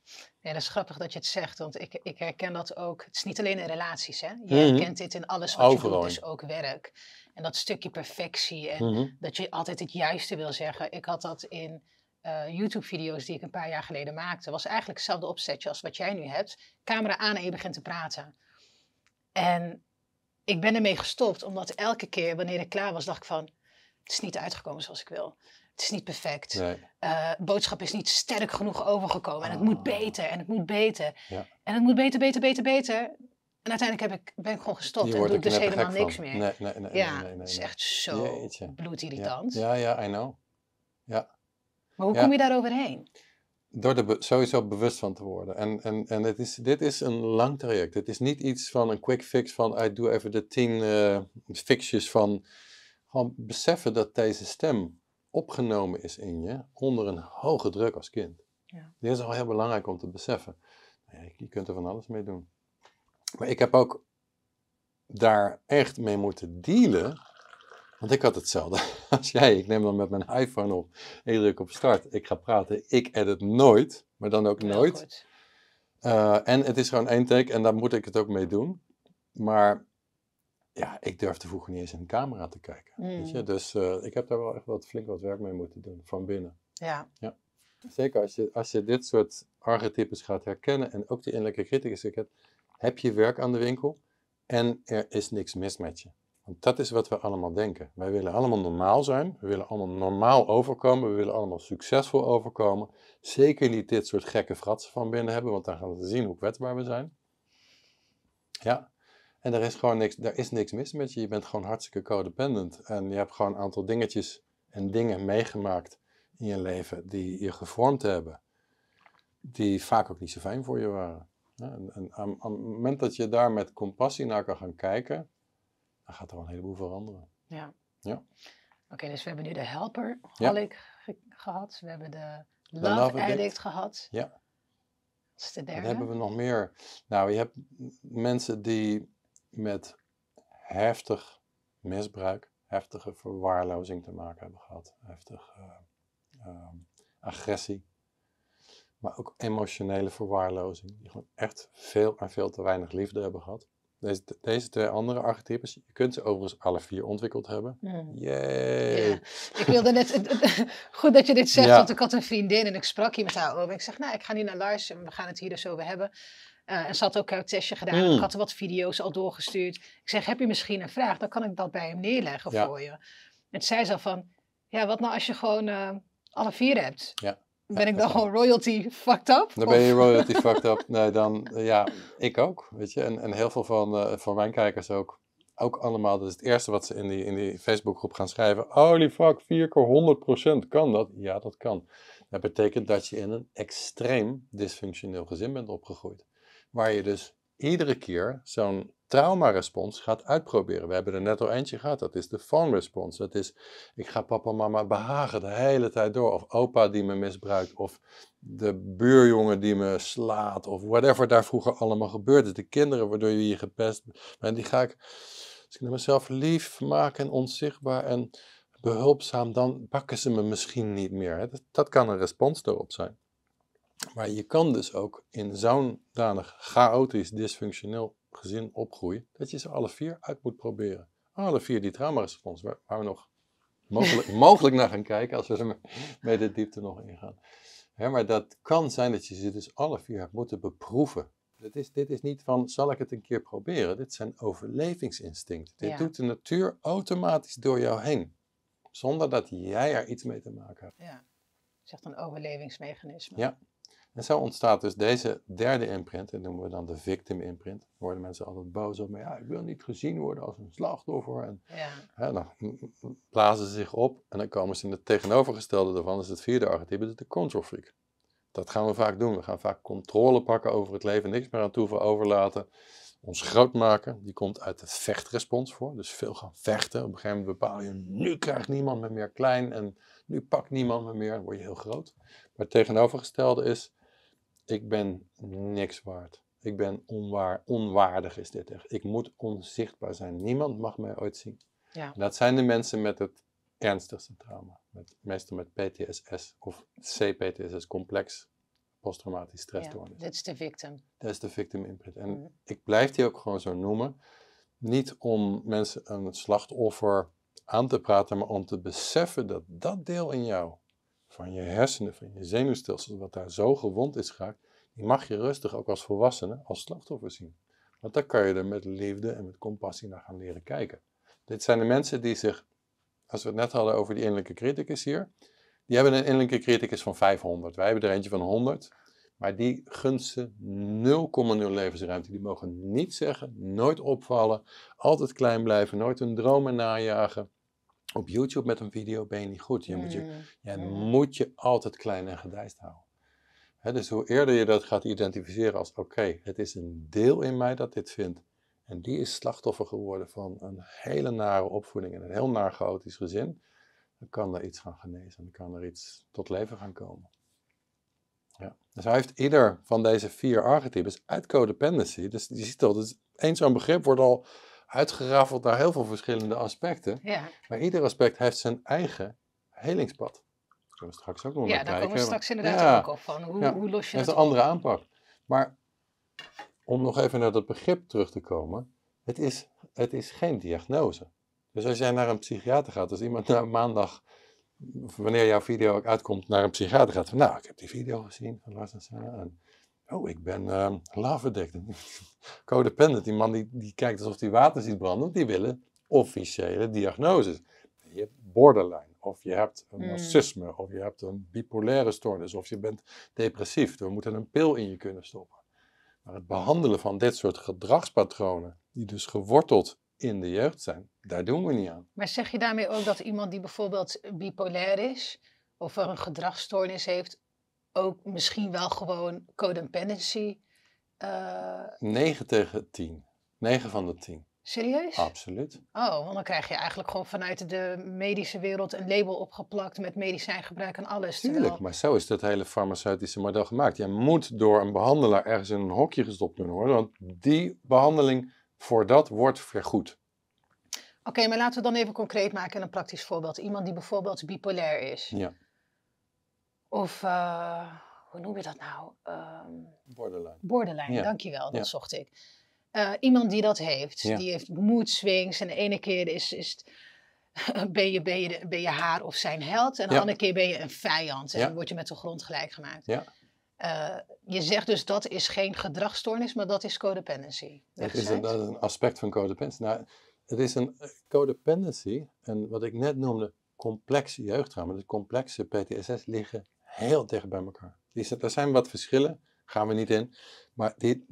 Ja, dat is grappig dat je het zegt, want ik, ik herken dat ook. Het is niet alleen in relaties, hè. Je mhm. herkent dit in alles wat je doet, dus ook werk. En dat stukje perfectie en mhm. dat je altijd het juiste wil zeggen. Ik had dat in eh, YouTube-video's die ik een paar jaar geleden maakte, was eigenlijk hetzelfde opzetje als wat jij nu hebt. Camera aan en je begint te praten. En ik ben ermee gestopt, omdat elke keer wanneer ik klaar was, dacht ik van, het is niet uitgekomen zoals ik wil. Het is niet perfect. Nee. Eh, boodschap is niet sterk genoeg overgekomen. En het ah. moet beter, en het moet beter. En het moet beter, beter, beter, beter. En uiteindelijk heb ik, ben ik gewoon gestopt en doe ik dus helemaal niks meer. Nee, nee, nee, ja, het is echt zo bloedirritant. Ja, ja, ja I know. Ja. Maar hoe kom je daar overheen? Door er sowieso bewust van te worden. En, en, en het is, dit is een lang traject. Het is niet iets van een quick fix van ik doe even de tien uh, eh, fixjes van gewoon beseffen dat deze stem opgenomen is in je onder een hoge druk als kind. Ja. Dit is al heel belangrijk om te beseffen. Je kunt er van alles mee doen. Maar ik heb ook daar echt mee moeten dealen want ik had hetzelfde (laughs) als jij. Ik neem dan met mijn iPhone op. Ik druk op start. Ik ga praten. Ik edit nooit, maar dan ook nooit. Eh, en het is gewoon één take en daar moet ik het ook mee doen. Maar ja, ik te vroeger niet eens in de camera te kijken. Weet je? Mm. Dus eh, ik heb daar wel echt wat, flink wat werk mee moeten doen van binnen. Ja. ja. Zeker als je, als je dit soort archetypes gaat herkennen en ook die innerlijke criticus hebt, heb je werk aan de winkel en er is niks mis met je. Want dat is wat we allemaal denken. Wij willen allemaal normaal zijn, we willen allemaal normaal overkomen, we willen allemaal succesvol overkomen. Zeker niet dit soort gekke fratsen van binnen hebben, want dan gaan we zien hoe kwetsbaar we zijn. Ja, en er is gewoon niks, daar is niks mis met je. Je bent gewoon hartstikke codependent. En je hebt gewoon een aantal dingetjes en dingen meegemaakt in je leven die je gevormd hebben. Die vaak ook niet zo fijn voor je waren. en, aan het moment dat je daar met compassie naar kan gaan kijken, dan gaat er een heleboel veranderen. Ja. ja. Oké, dus we hebben nu de helper ja. ik gehad. We hebben de love, addict. gehad. Ja. Dat is de derde? Dan hebben we nog meer. Nou, je hebt mensen die met heftig misbruik, heftige verwaarlozing te maken hebben gehad. Heftige eh, ehm, agressie. Maar ook emotionele verwaarlozing. Die gewoon echt veel en veel te weinig liefde hebben gehad. Deze, deze twee andere archetypes, je kunt ze overigens alle vier ontwikkeld hebben. Mm. Ja. (laughs) Ik wilde net, (laughs) goed dat je dit zegt, want ik had een vriendin en ik sprak hier met haar over. Ik zeg, nou, ik ga nu naar Lars en we gaan het hier dus over hebben. Eh, en ze had ook een testje gedaan. Hmm. Ik had er wat video's al doorgestuurd. Ik zeg, heb je misschien een vraag? Dan kan ik dat bij hem neerleggen voor je. En zij zei van, ja, wat nou als je gewoon eh, alle vier hebt? Ja ben ik dan gewoon (laughs) royalty fucked up? Dan ben je royalty (laughs) fucked up. Nee, dan eh, ja, ik ook, weet je. En, en heel veel van, eh, van mijn kijkers ook. Ook allemaal, dat is het eerste wat ze in die, in die Facebookgroep gaan schrijven. Holy fuck, 4 keer 100%, kan dat? Ja, dat kan. Dat betekent dat je in een extreem dysfunctioneel gezin bent opgegroeid. Waar je dus iedere keer zo'n traumarespons gaat uitproberen. We hebben er net al eentje gehad, dat is de phone response. Dat is, ik ga papa en mama behagen de hele tijd door. Of opa die me misbruikt, of de buurjongen die me slaat, of whatever daar vroeger allemaal gebeurde. De kinderen waardoor je je gepest bent, die ga ik, als ik naar mezelf lief maken en onzichtbaar en behulpzaam, dan pakken ze me misschien niet meer. Dat, dat kan een respons erop zijn. Maar je kan dus ook in zo'n danig chaotisch, dysfunctioneel gezin opgroeien, dat je ze alle vier uit moet proberen. Alle vier die traumarespons, waar, we nog mogelijk, (laughs) mogelijk naar gaan kijken als we er met de diepte nog ingaan. maar dat kan zijn dat je ze dus alle vier hebt moeten beproeven. Dit is, dit is niet van, zal ik het een keer proberen? Dit zijn overlevingsinstincten. Dit doet de natuur automatisch door jou heen. Zonder dat jij er iets mee te maken hebt. Ja, zegt een overlevingsmechanisme. Ja, en zo ontstaat dus deze derde imprint, dat noemen we dan de victim imprint. Daar worden mensen altijd boos op, maar ja, ik wil niet gezien worden als een slachtoffer. En, dan blazen ze zich op en dan komen ze in het tegenovergestelde daarvan, is het vierde archetype, dat de control freak. Dat gaan we vaak doen. We gaan vaak controle pakken over het leven, niks meer aan toeval overlaten. Ons groot maken, die komt uit de vechtrespons voor. Dus veel gaan vechten. Op een gegeven moment bepaal je, nu krijgt niemand me meer klein en nu pakt niemand me meer. Dan word je heel groot. Maar het tegenovergestelde is, ik ben niks waard. Ik ben onwaar, onwaardig, is dit echt. Ik moet onzichtbaar zijn. Niemand mag mij ooit zien. Ja. Dat zijn de mensen met het ernstigste trauma. Met, meestal met PTSS of CPTSS, complex posttraumatisch stressstoornis. Dat ja, is de victim. Dat is de victim imprint. En mhm. ik blijf die ook gewoon zo noemen. Niet om mensen een slachtoffer aan te praten, maar om te beseffen dat dat deel in jou van je hersenen, van je zenuwstelsel, wat daar zo gewond is geraakt, die mag je rustig ook als volwassene als slachtoffer zien. Want daar kan je er met liefde en met compassie naar gaan leren kijken. Dit zijn de mensen die zich, als we het net hadden over die innerlijke criticus hier, die hebben een innerlijke criticus van 500. Wij hebben er eentje van 100. Maar die gunsten 0,0 levensruimte. Die mogen niet zeggen, nooit opvallen, altijd klein blijven, nooit hun dromen najagen op YouTube met een video ben je niet goed. Je, moet, je, mm, je mm. moet je altijd klein en gedijst houden. dus hoe eerder je dat gaat identificeren als oké, het is een deel in mij dat dit vindt. En die is slachtoffer geworden van een hele nare opvoeding en een heel naar chaotisch gezin. Dan kan er iets gaan genezen, dan kan er iets tot leven gaan komen. Ja. Dus hij heeft ieder van deze vier archetypes uit codependency. Dus je ziet al, dus eens zo'n begrip wordt al uitgerafeld naar heel veel verschillende aspecten. Ja. Maar ieder aspect heeft zijn eigen helingspad. Daar komen we straks ook nog ja, naar kijken. Ja, daar komen we straks inderdaad ook op van. Hoe, hoe los je dat Het is een andere aanpak. Maar om nog even naar dat begrip terug te komen. Het is, het is geen diagnose. Dus als jij naar een psychiater gaat, als iemand na maandag, wanneer jouw video ook uitkomt, naar een psychiater gaat. Van, nou, ik heb die video gezien van Lars en Sarah. En Oh, ik ben ehm, uh, (laughs) Codependent, die man die, die kijkt alsof hij water ziet branden, die willen officiële diagnoses. Je hebt borderline, of je hebt een narcisme, hmm. of je hebt een bipolaire stoornis, of je bent depressief. We moeten een pil in je kunnen stoppen. Maar het behandelen van dit soort gedragspatronen, die dus geworteld in de jeugd zijn, daar doen we niet aan. Maar zeg je daarmee ook dat iemand die bijvoorbeeld bipolair is, of een gedragsstoornis heeft, ook misschien wel gewoon codependency. Uh... Eh, 9 tegen 10. 9 van de 10. Serieus? Absoluut. Oh, want dan krijg je eigenlijk gewoon vanuit de medische wereld een label opgeplakt met medicijngebruik en alles. Tuurlijk, maar zo is dat hele farmaceutische model gemaakt. Je moet door een behandelaar ergens in een hokje gestopt kunnen worden, want die behandeling voor dat wordt vergoed. Oké, maar laten we dan even concreet maken in een praktisch voorbeeld. Iemand die bijvoorbeeld bipolair is. Ja of eh, hoe noem je dat nou? Um, borderline. Borderline, dankjewel, dat zocht ik. Eh, iemand die dat heeft, die heeft swings. en de ene keer is, is (laughs) ben, je, ben, je, ben je haar of zijn held en de andere keer ben je een vijand en dan word je met de grond gelijk gemaakt. Ja. Eh, je zegt dus dat is geen gedragsstoornis, maar dat is codependency. Dat is, een, een aspect van codependency. Nou, het is een codependency en wat ik net noemde complexe jeugdtrauma, dus complexe PTSS liggen heel dicht bij elkaar. er zijn wat verschillen, gaan we niet in, maar die,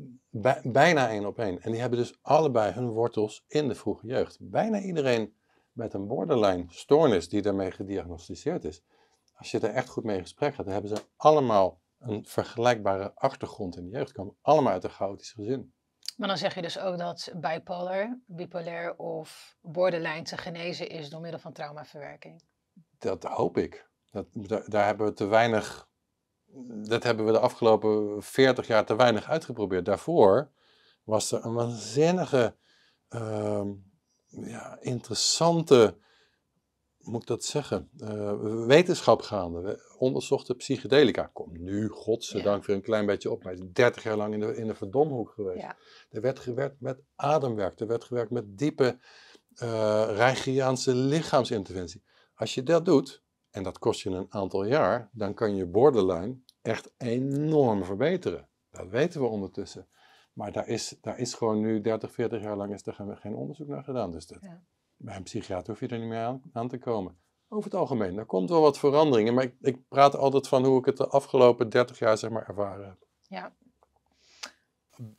bijna één op één. En die hebben dus allebei hun wortels in de vroege jeugd. Bijna iedereen met een borderline stoornis die daarmee gediagnosticeerd is, als je er echt goed mee in gesprek gaat, dan hebben ze allemaal een vergelijkbare achtergrond in de jeugd. Komen allemaal uit een chaotisch gezin. Maar dan zeg je dus ook dat bipolar, bipolair of borderline te genezen is door middel van traumaverwerking. Dat hoop ik. Dat, daar, hebben we te weinig, dat hebben we de afgelopen 40 jaar te weinig uitgeprobeerd. Daarvoor was er een waanzinnige, ehm, ja, interessante, moet ik dat zeggen, uh, wetenschap gaande. We onderzochten psychedelica. Kom, nu, godzijdank, ja. weer een klein beetje op. Maar het is 30 jaar lang in de, in de verdomhoek geweest. Er werd gewerkt met ademwerk. Er werd gewerkt met diepe uh, Reichiaanse lichaamsinterventie. Als je dat doet, en dat kost je een aantal jaar, dan kan je borderline echt enorm verbeteren. Dat weten we ondertussen. Maar daar is, daar is gewoon nu 30, 40 jaar lang is er geen onderzoek naar gedaan. Dus dat, bij een psychiater hoef je er niet meer aan, aan, te komen. Over het algemeen, daar komt wel wat veranderingen. Maar ik, ik praat altijd van hoe ik het de afgelopen 30 jaar zeg maar, ervaren heb. Ja,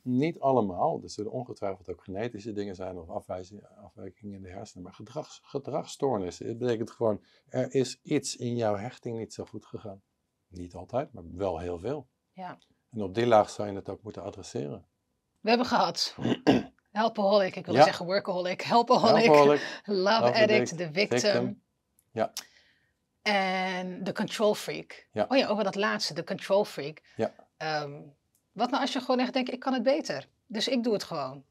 niet allemaal, er zullen ongetwijfeld ook genetische dingen zijn of afwijkingen in de hersenen, maar gedrags, gedragsstoornissen. Het betekent gewoon, er is iets in jouw hechting niet zo goed gegaan. Niet altijd, maar wel heel veel. Ja. En op die laag zou je het ook moeten adresseren. We hebben gehad. (clears throat) Helpaholic, ik wil zeggen workaholic, helpaholic, helpaholic (laughs) love, addict, the victim. Ja. En de control freak. Ja. Oh ja, over dat laatste, de control freak. Ja. Ehm, wat nou als je gewoon echt denkt, ik kan het beter, dus ik doe het gewoon?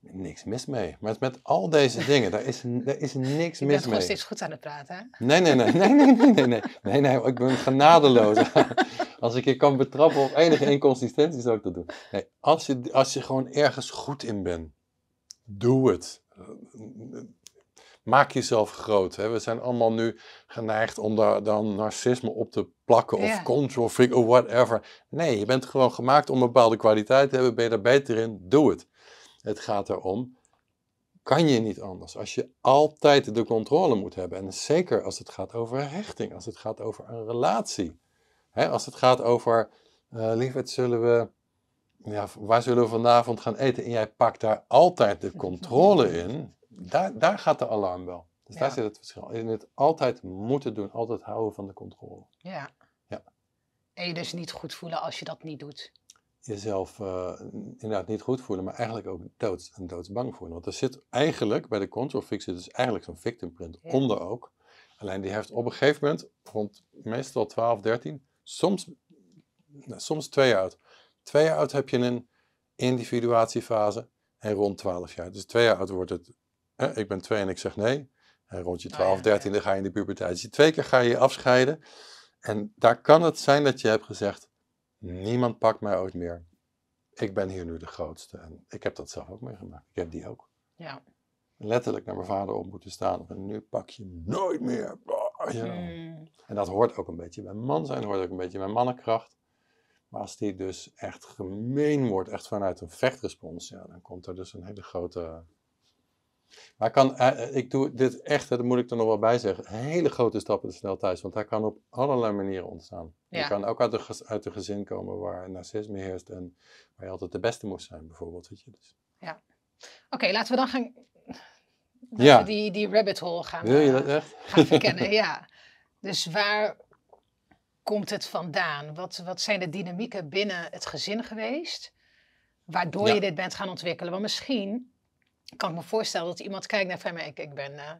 Niks mis mee. Maar met al deze dingen, daar is, daar is niks mis mee. Je bent gewoon steeds goed aan het praten, hè? Nee, nee, nee. Nee, nee, nee, nee. Nee, nee, nee ik ben genadeloos. (laughs) als ik je kan betrappen op enige inconsistentie, zou ik dat doen. Nee, als je, als je gewoon ergens goed in bent, doe het maak jezelf groot. Hè? We zijn allemaal nu geneigd om daar dan narcisme op te plakken of control freak of whatever. Nee, je bent gewoon gemaakt om bepaalde kwaliteit te hebben. Ben je daar beter in? Doe het. Het gaat erom, kan je niet anders. Als je altijd de controle moet hebben. En zeker als het gaat over hechting, als het gaat over een relatie. Hè? Als het gaat over, uh, eh, liefheid, zullen we ja, waar zullen we vanavond gaan eten? En jij pakt daar altijd de controle in daar, daar gaat de alarm wel. Dus daar zit het verschil. In het altijd moeten doen, altijd houden van de controle. Ja. ja. En je dus niet goed voelen als je dat niet doet. Jezelf eh, inderdaad niet goed voelen, maar eigenlijk ook doods en doodsbang voelen. Want er zit eigenlijk bij de control fix, dus eigenlijk zo'n victim print onder ook. Alleen die heeft op een gegeven moment, rond meestal 12, 13, soms, nou, soms twee jaar oud. Twee jaar oud heb je een individuatiefase en rond 12 jaar. Dus twee jaar oud wordt het eh, ik ben twee en ik zeg nee. En rond je 12, 13 ga je in de puberteit. Dus twee keer ga je je afscheiden. En daar kan het zijn dat je hebt gezegd, niemand pakt mij ooit meer. Ik ben hier nu de grootste. En ik heb dat zelf ook meegemaakt. Ik heb die ook. Ja. Letterlijk naar mijn vader op moeten staan. En nu pak je nooit meer. Ah, ja. Hmm. En dat hoort ook een beetje bij man zijn. Hoort ook een beetje bij mannenkracht. Maar als die dus echt gemeen wordt, echt vanuit een vechtrespons, ja, dan komt er dus een hele grote maar kan, eh, eh, ik doe dit echt, dat moet ik er nog wel bij zeggen, hele grote stappen te snel thuis. Want hij kan op allerlei manieren ontstaan. Je kan ook uit een, uit gezin komen waar narcisme heerst en waar je altijd de beste moest zijn, bijvoorbeeld. Weet je? Dus. Ja. Oké, laten we dan gaan. Die, die rabbit hole gaan, Wil je eh, dat echt? gaan (laughs) verkennen. ja. Dus waar komt het vandaan? Wat, wat zijn de dynamieken binnen het gezin geweest? Waardoor je dit bent gaan ontwikkelen? Want misschien kan ik me voorstellen dat iemand kijkt naar van mij, ik, ik, ben, eh,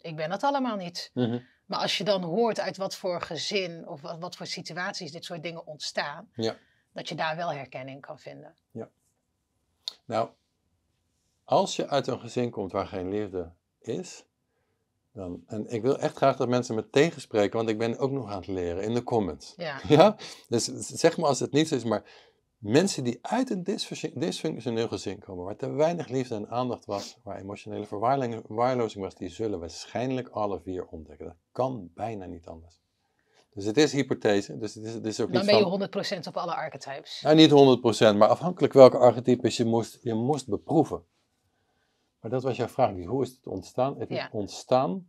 ik ben dat allemaal niet. Mhm. Maar als je dan hoort uit wat voor gezin of wat, wat voor situaties dit soort dingen ontstaan, ja. dat je daar wel herkenning kan vinden. Ja. Nou, als je uit een gezin komt waar geen liefde is, dan, en ik wil echt graag dat mensen me tegenspreken, want ik ben ook nog aan het leren in de comments. Ja. (laughs) Dus zeg maar als het niet zo is, maar Mensen die uit een dysfunctioneel gezin komen, waar te weinig liefde en aandacht was, waar emotionele verwaarlozing was, die zullen waarschijnlijk alle vier ontdekken. Dat kan bijna niet anders. Dus het is hypothese. Dus het is, het is ook Dan ben je 100% op alle archetypes. Ja, nou, niet 100%, maar afhankelijk welke archetypes je moest, je moest beproeven. Maar dat was jouw vraag. hoe is het ontstaan? Het is ontstaan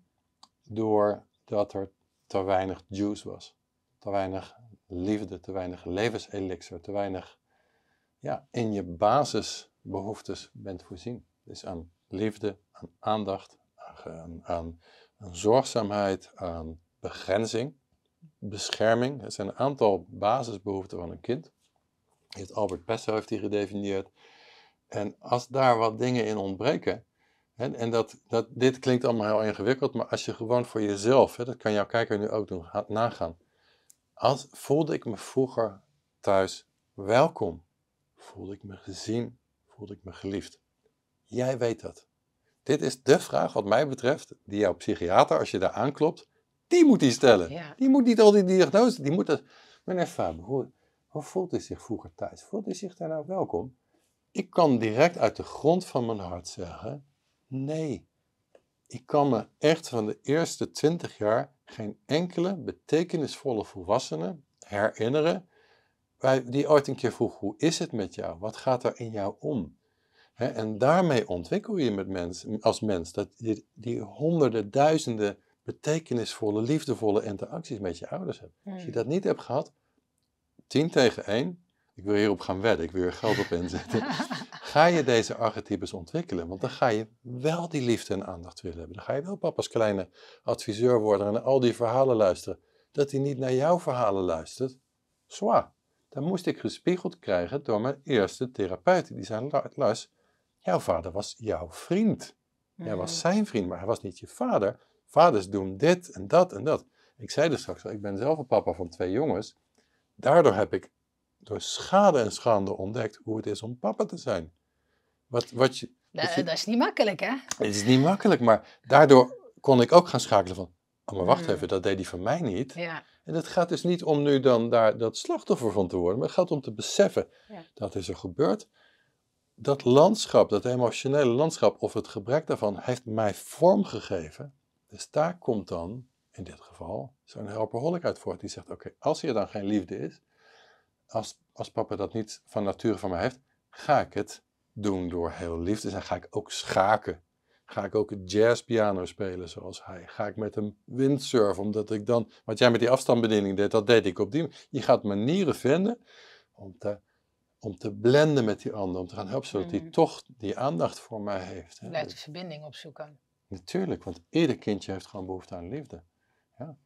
doordat er te weinig juice was. Te weinig liefde, te weinig levenselixer, te weinig ja, in je basisbehoeftes bent voorzien. Dus aan liefde, aan aandacht, aan, aan, aan zorgzaamheid, aan begrenzing, bescherming. Er zijn een aantal basisbehoeften van een kind. Heeft Albert Pesser heeft die gedefinieerd. En als daar wat dingen in ontbreken, en dat, dat, dit klinkt allemaal heel ingewikkeld, maar als je gewoon voor jezelf, dat kan jouw kijker nu ook doen, nagaan. Als, voelde ik me vroeger thuis welkom? Voelde ik me gezien? Voelde ik me geliefd? Jij weet dat. Dit is de vraag, wat mij betreft, die jouw psychiater, als je daar aanklopt, die moet die stellen. Die moet niet al die diagnose. die moet dat. Meneer Faber, hoe, hoe voelt u zich vroeger thuis? Voelt u zich daar nou welkom? Ik kan direct uit de grond van mijn hart zeggen: nee. Ik kan me echt van de eerste twintig jaar geen enkele betekenisvolle volwassene herinneren wij, die ooit een keer vroeg, hoe is het met jou? Wat gaat er in jou om? en daarmee ontwikkel je met als mens dat je die honderden, duizenden betekenisvolle, liefdevolle interacties met je ouders hebt. Als je hmm. dat niet hebt gehad, tien tegen één, ik wil hierop gaan wedden, ik wil er geld op inzetten. (laughs) ga je deze archetypes ontwikkelen? Want dan ga je wel die liefde en aandacht willen hebben. Dan ga je wel papa's kleine adviseur worden en al die verhalen luisteren. Dat hij niet naar jouw verhalen luistert, zwaar. Dan moest ik gespiegeld krijgen door mijn eerste therapeut. Die zei, Lars, jouw vader was jouw vriend. hij was mhm. zijn vriend, maar hij was niet je vader. Vaders doen dit en dat en dat. Ik zei dus straks, ik ben zelf een papa van twee jongens. Daardoor heb ik door schade en schande ontdekt hoe het is om papa te zijn. Wat, wat je, dat, dat is niet makkelijk, hè? Het is niet makkelijk, maar daardoor kon ik ook gaan schakelen van... Oh, maar wacht mhm. even, dat deed hij van mij niet. Ja. En het gaat dus niet om nu dan daar dat slachtoffer van te worden, maar het gaat om te beseffen dat is er gebeurd. Dat landschap, dat emotionele landschap of het gebrek daarvan, heeft mij vorm gegeven. Dus daar komt dan in dit geval zo'n helperholik uit voort. Die zegt: Oké, als hier dan geen liefde is, als, als papa dat niet van nature van mij heeft, ga ik het doen door heel lief te zijn. Ga ik ook schaken Ga ik ook jazz piano spelen zoals hij? Ga ik met hem windsurfen? Omdat ik dan, wat jij met die afstandsbediening deed, dat deed ik op die manier. Je gaat manieren vinden om te, om te blenden met die ander. Om te gaan helpen, zodat mm. hij toch die aandacht voor mij heeft. Hè? Blijf de verbinding opzoeken. Natuurlijk, want ieder kindje heeft gewoon behoefte aan liefde. Ja.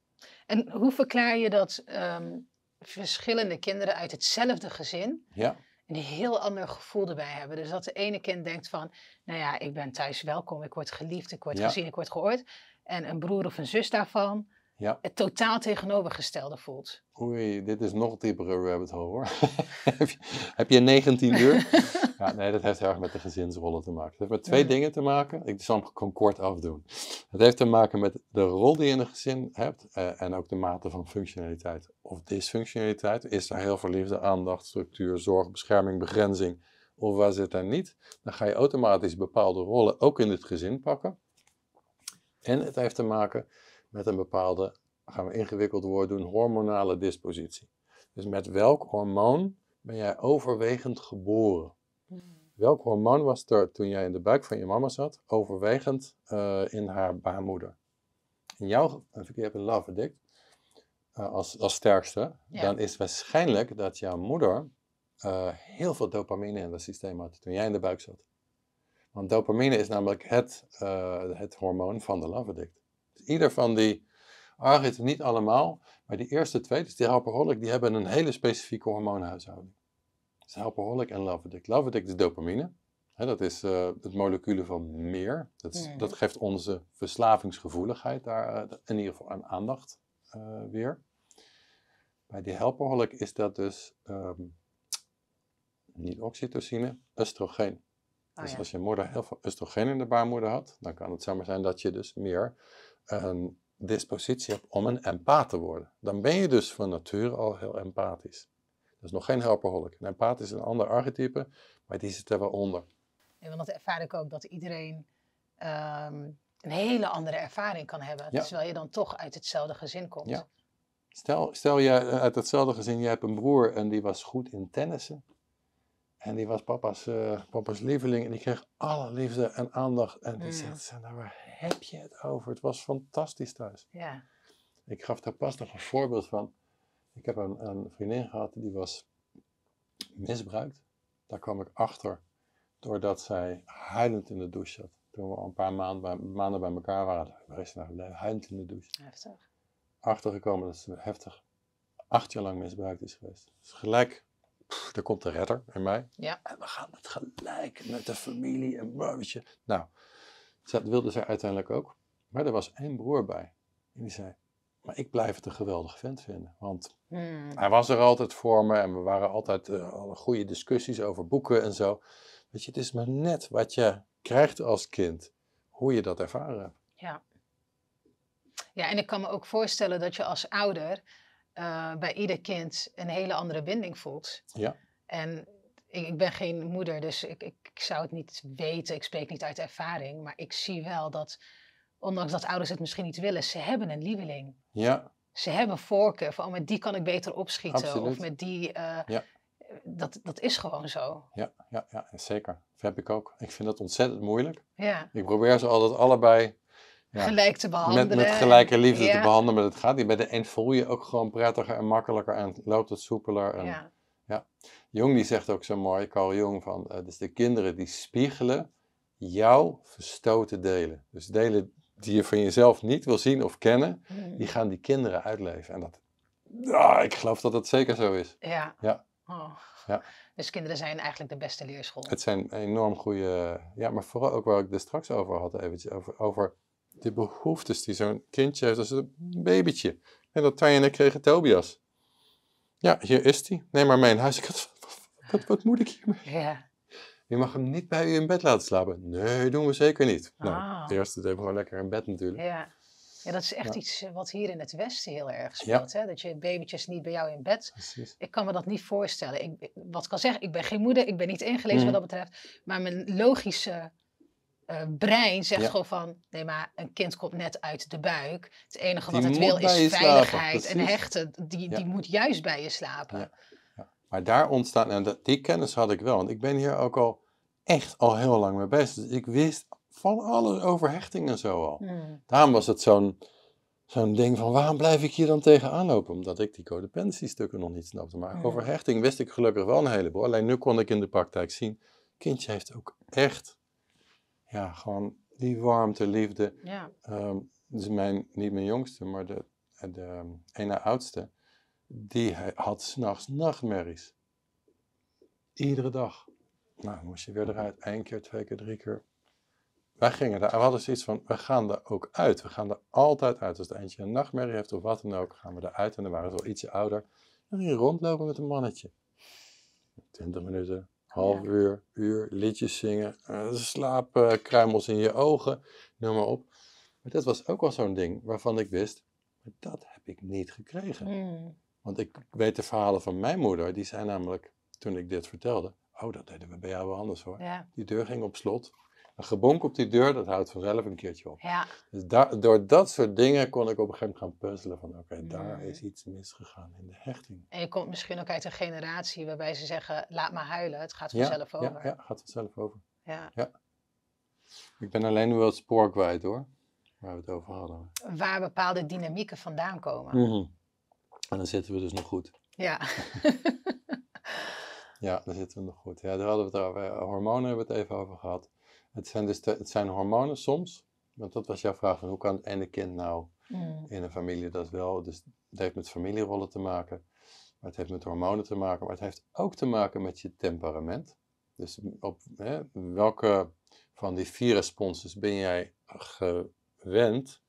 En hoe verklaar je dat ehm, verschillende kinderen uit hetzelfde gezin... Ja een heel ander gevoel erbij hebben. Dus dat de ene kind denkt van, nou ja, ik ben thuis welkom, ik word geliefd, ik word gezien, ik word gehoord. En een broer of een zus daarvan ja. het totaal tegenovergestelde voelt. Oei, dit is nog diepere rabbit hole hoor. (laughs) heb, je, heb je 19 uur? (laughs) ja, nee, dat heeft heel erg met de gezinsrollen te maken. Het heeft met twee dingen te maken. Ik zal hem kort afdoen. Het heeft te maken met de rol die je in een gezin hebt eh, en ook de mate van functionaliteit of dysfunctionaliteit. Is er heel veel liefde, aandacht, structuur, zorg, bescherming, begrenzing of waar zit dan niet? Dan ga je automatisch bepaalde rollen ook in het gezin pakken. En het heeft te maken met een bepaalde, gaan we ingewikkeld woord doen, hormonale dispositie. Dus met welk hormoon ben jij overwegend geboren? Hmm. Welk hormoon was er toen jij in de buik van je mama zat, overwegend eh, in haar baarmoeder? In jouw geval, ik heb een love addict, eh, als, als sterkste, dan is waarschijnlijk dat jouw moeder eh, heel veel dopamine in het systeem had toen jij in de buik zat. Want dopamine is namelijk het, het hormoon van de love addict ieder van die argitten, niet allemaal, maar die eerste twee, dus die helperholic, die hebben een hele specifieke hormoonhuishouding. Dus helperholic en Love addict is dopamine. He, dat is eh, het molecule van meer. Dat, hmm. dat, geeft onze verslavingsgevoeligheid daar eh, in ieder geval aan aandacht eh, weer. Bij die helperholic is dat dus ehm, niet oxytocine, oestrogeen. Ah, dus als je moeder heel veel oestrogeen in de baarmoeder had, dan kan het zomaar zijn dat je dus meer een dispositie hebt om een empath te worden. Dan ben je dus van nature al heel empathisch. Dat is nog geen helperholk. Een empath is een ander archetype, maar die zit er wel onder. want dat ervaar ik ook, dat iedereen ehm, een hele andere ervaring kan hebben. Terwijl je dan toch uit hetzelfde gezin komt. Ja. Stel, stel jij eh, uit hetzelfde gezin, je hebt een broer en die was goed in tennissen. En die was papa's, eh, papa's lieveling en die kreeg alle liefde en aandacht. En die mm. zegt, zijn daar heb je het over? Het was fantastisch thuis. Ja. Ik gaf daar pas nog een voorbeeld van. Ik heb een, vriendin gehad die was misbruikt. Daar kwam ik achter doordat zij huilend in de douche zat. Toen we al een paar maanden bij, maanden bij elkaar waren, waar is ze nou Huilend in de douche. Heftig. Achtergekomen dat ze heftig acht jaar lang misbruikt is geweest. Dus gelijk, pff, er komt de redder in mij. Ja. En we gaan het gelijk met de familie en broertje. Nou, dat wilde zij uiteindelijk ook. Maar er was één broer bij. En die zei, maar ik blijf het een geweldig vent vinden. Want hmm. hij was er altijd voor me en we waren altijd uh, goede discussies over boeken en zo. Weet je, het is maar net wat je krijgt als kind, hoe je dat ervaren hebt. Ja. Ja, en ik kan me ook voorstellen dat je als ouder eh, bij ieder kind een hele andere binding voelt. Ja. En ik, ik ben geen moeder, dus ik, ik, zou het niet weten. Ik spreek niet uit ervaring. Maar ik zie wel dat, ondanks dat ouders het misschien niet willen, ze hebben een lieveling. Ja. Ze hebben voorkeur van, oh, met die kan ik beter opschieten. Of met die... Eh, ja. Dat, dat is gewoon zo. Ja, ja, ja, zeker. Dat heb ik ook. Ik vind dat ontzettend moeilijk. Ja. Ik probeer ze altijd allebei ja, gelijk te behandelen. Met, met gelijke liefde te behandelen, maar dat gaat niet. Bij de een voel je ook gewoon prettiger en makkelijker en loopt het soepeler. En, ja. ja jong die zegt ook zo mooi, Carl Jung, van eh, dus de kinderen die spiegelen jouw verstoten delen. Dus delen die je van jezelf niet wil zien of kennen, hmm. die gaan die kinderen uitleven. En dat, ah, ik geloof dat dat zeker zo is. Ja. Ja. Oh. ja. Dus kinderen zijn eigenlijk de beste leerschool. Het zijn enorm goede, ja, maar vooral ook waar ik er straks over had, eventjes, over, over de behoeftes die zo'n kindje heeft als een babytje. En dat Tijn en ik kregen Tobias. Ja, hier is hij. Neem maar mee naar huis. Ik had wat, wat moet ik hiermee? Ja. Je mag hem niet bij u in bed laten slapen. Nee, doen we zeker niet. Nou, eerst ah. het even gewoon lekker in bed natuurlijk. Ja. Ja, dat is echt iets eh, wat hier in het Westen heel erg speelt. Hè? Dat je babytjes niet bij jou in bed. Precies. Ik kan me dat niet voorstellen. Ik, wat ik kan zeggen, ik ben geen moeder, ik ben niet ingelezen mm. wat dat betreft. Maar mijn logische eh, brein zegt gewoon van: nee, maar een kind komt net uit de buik. Het enige wat het wil is veiligheid en hechten. Die, die moet juist bij je slapen. Maar daar ontstaat, en die kennis had ik wel, want ik ben hier ook al echt al heel lang mee bezig. Dus ik wist van alles over hechting en zo al. Hmm. Daarom was het zo'n zo'n ding van waarom blijf ik hier dan tegenaan lopen? Omdat ik die stukken nog niet snapte. Maar hmm. over hechting wist ik gelukkig wel een heleboel. Alleen nu kon ik in de praktijk zien, kindje heeft ook echt, ja, gewoon die warmte, liefde. Ja. Ehm, dus mijn, niet mijn jongste, maar de, de ehm, ene oudste die had s'nachts nachtmerries. Iedere dag. Nou, moest je weer eruit. één keer, twee keer, drie keer. Wij gingen daar, we hadden zoiets van, we gaan er ook uit. We gaan er altijd uit. Als het eindje een nachtmerrie heeft of wat dan ook, gaan we eruit. En dan waren ze al ietsje ouder. En ging rondlopen met een mannetje. Twintig minuten, half uur, uur, liedjes zingen, eh, slapen, eh, kruimels in je ogen, noem maar op. Maar dat was ook wel zo'n ding waarvan ik wist, dat heb ik niet gekregen. Hmm. Want ik weet de verhalen van mijn moeder, die zei namelijk, toen ik dit vertelde, oh, dat deden we bij jou wel anders hoor. Die deur ging op slot. Een gebonk op die deur, dat houdt vanzelf een keertje op. Ja. Dus door dat soort dingen kon ik op een gegeven moment gaan puzzelen van oké, mm. daar is iets misgegaan in de hechting. En je komt misschien ook uit een generatie waarbij ze zeggen, laat maar huilen, het gaat vanzelf over. Ja, ja, gaat vanzelf over. Ja. ja. Ik ben alleen nu wel het spoor kwijt hoor, waar we het over hadden. Waar bepaalde dynamieken vandaan komen. Mm en dan zitten we dus nog goed. Ja. (laughs) ja, dan zitten we nog goed. Ja, daar hadden we het over. Eh, hormonen hebben we het even over gehad. Het zijn, dus het zijn hormonen soms. Want dat was jouw vraag van hoe kan het ene kind nou mm. in een familie dat wel. Dus het heeft met familierollen te maken. Maar het heeft met hormonen te maken. Maar het heeft ook te maken met je temperament. Dus op hè, welke van die vier responses ben jij gewend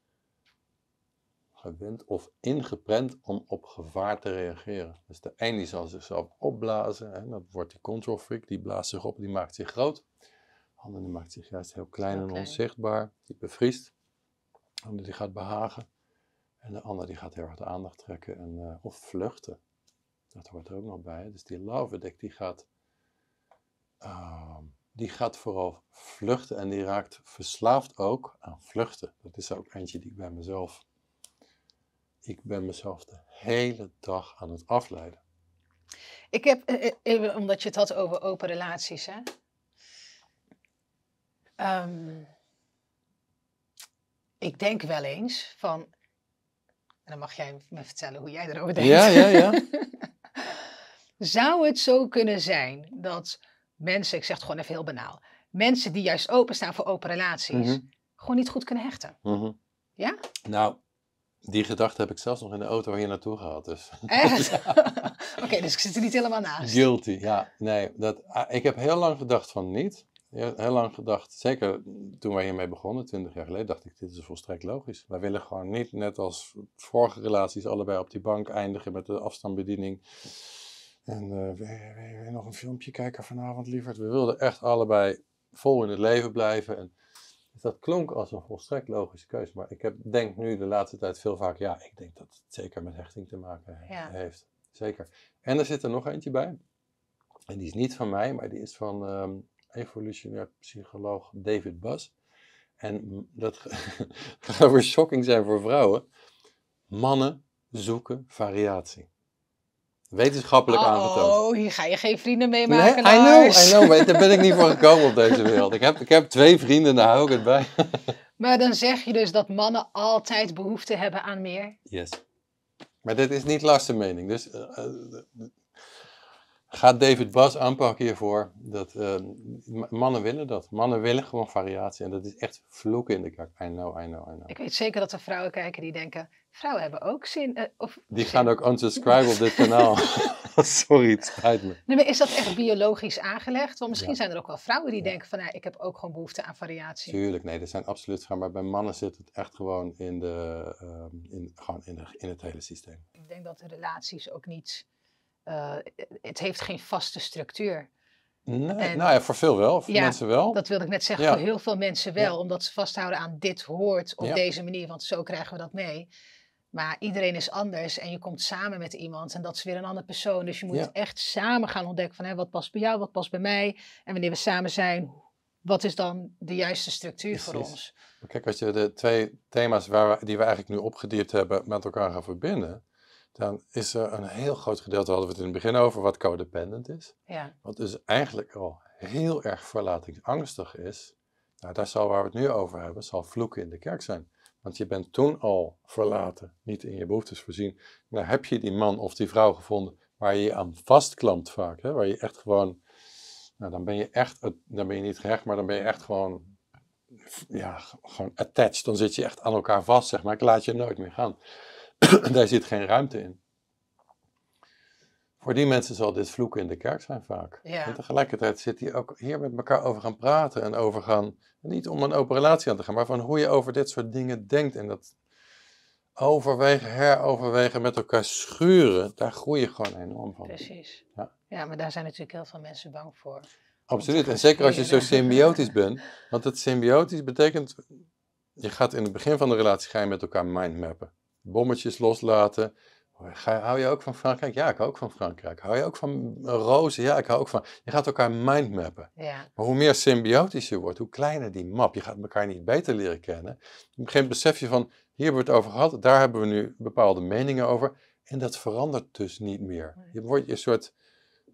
gewend of ingeprent om op gevaar te reageren. Dus de een die zal zichzelf opblazen, hè, dat wordt die control freak, die blaast zich op, die maakt zich groot. De ander die maakt zich juist heel klein en onzichtbaar, die bevriest. De die gaat behagen. En de ander die gaat heel hard aandacht trekken en, eh, of vluchten. Dat hoort er ook nog bij. Dus die addict, die gaat, ehm, die gaat vooral vluchten en die raakt verslaafd ook aan vluchten. Dat is ook eentje die ik bij mezelf ik ben mezelf de hele dag aan het afleiden. Ik heb, eh, eh, eh, omdat je het had over open relaties, hè? Ehm, ik denk wel eens van, en dan mag jij me vertellen hoe jij erover denkt. Ja, ja, ja. (laughs) Zou het zo kunnen zijn dat mensen, ik zeg het gewoon even heel banaal, mensen die juist openstaan voor open relaties, mhm. gewoon niet goed kunnen hechten? Mhm. Ja? Nou, die gedachte heb ik zelfs nog in de auto hier naartoe gehad. Dus. Echt? (laughs) (laughs) Oké, dus ik zit er niet helemaal naast. Guilty, ja. Nee, dat, ah, ik heb heel lang gedacht van niet. Heel lang gedacht, zeker toen wij hiermee begonnen, twintig jaar geleden, dacht ik, dit is volstrekt logisch. Wij willen gewoon niet, net als vorige relaties, allebei op die bank eindigen met de afstandsbediening. En uh, nog een filmpje kijken vanavond, lieverd? We wilden echt allebei vol in het leven blijven. En dus dat klonk als een volstrekt logische keuze. Maar ik heb, denk nu de laatste tijd veel vaak, ja, ik denk dat het zeker met hechting te maken eh, heeft. Zeker. En er zit er nog eentje bij. En die is niet van mij, maar die is van ehm, evolutionair psycholoog David Bas. En dat (laughs) gaat over shocking zijn voor vrouwen. Mannen zoeken variatie. Wetenschappelijk oh, aangetoond. Oh, hier ga je geen vrienden mee maken. Nee, I know, I know. maar Daar ben ik niet voor (laughs) gekomen op deze wereld. Ik heb, ik heb twee vrienden, daar hou ik het bij. (laughs) maar dan zeg je dus dat mannen altijd behoefte hebben aan meer? Yes. Maar dit is niet mening. Dus eh, eh, gaat David Bas aanpakken hiervoor. Dat, ehm, mannen willen dat. Mannen willen gewoon variatie. En dat is echt vloeken in de kak. I know, I know, I know. Ik weet zeker dat er vrouwen kijken die denken... Vrouwen hebben ook zin. Eh, of, die gaan ook unsubscribe op dit kanaal. (laughs) Sorry, het spijt me. Nee, maar is dat echt biologisch aangelegd? Want misschien zijn er ook wel vrouwen die denken van... Nou, ik heb ook gewoon behoefte aan variatie. Tuurlijk, nee, er zijn absoluut vrouwen. Maar bij mannen zit het echt gewoon in, de, ehm, in, gewoon in, in het hele systeem. Ik denk dat de relaties ook niet... Eh, het heeft geen vaste structuur. Nee, nou ja, voor veel wel, voor ja, mensen wel. Dat wilde ik net zeggen, voor heel veel mensen wel, omdat ze vasthouden aan dit hoort op deze manier, want zo krijgen we dat mee. Maar iedereen is anders en je komt samen met iemand en dat is weer een andere persoon. Dus je moet echt samen gaan ontdekken van wat past bij jou, wat past bij mij. En wanneer we samen zijn, wat is dan de juiste structuur voor ons? Kijk, als je de twee thema's waar die we eigenlijk nu opgediept hebben met elkaar gaan verbinden, dan is er een heel groot gedeelte, hadden we het in het begin over, wat codependent is. Ja. Wat dus eigenlijk al heel erg verlatingsangstig is. Nou, daar zal waar we het nu over hebben, zal vloeken in de kerk zijn. Want je bent toen al verlaten, niet in je behoeftes voorzien. Nou heb je die man of die vrouw gevonden waar je je aan vastklampt vaak. Hè? Waar je echt gewoon, nou dan ben je echt, dan ben je niet gehecht, maar dan ben je echt gewoon, ja, gewoon attached. Dan zit je echt aan elkaar vast, zeg maar. Ik laat je nooit meer gaan. (clears throat) Daar zit geen ruimte in. Voor die mensen zal dit vloeken in de kerk zijn vaak. En tegelijkertijd zit hij ook hier met elkaar over gaan praten en over gaan, niet om een open relatie aan te gaan, maar van hoe je over dit soort dingen denkt en dat overwegen, heroverwegen, met elkaar schuren, daar groei je gewoon enorm van. Precies. Ja, ja maar daar zijn natuurlijk heel veel mensen bang voor. Absoluut, en zeker als je zo symbiotisch (laughs) bent. Want het symbiotisch betekent, je gaat in het begin van de relatie ga met elkaar mindmappen. Bommetjes loslaten, hou je ook van Frankrijk? Ja, ik hou ook van Frankrijk. Hou je ook van rozen? Ja, ik hou ook van. Je gaat elkaar mindmappen. Ja. Maar hoe meer symbiotisch je wordt, hoe kleiner die map. Je gaat elkaar niet beter leren kennen. Op een gegeven besef je van, hier hebben we het over gehad, daar hebben we nu bepaalde meningen over. En dat verandert dus niet meer. Je wordt een soort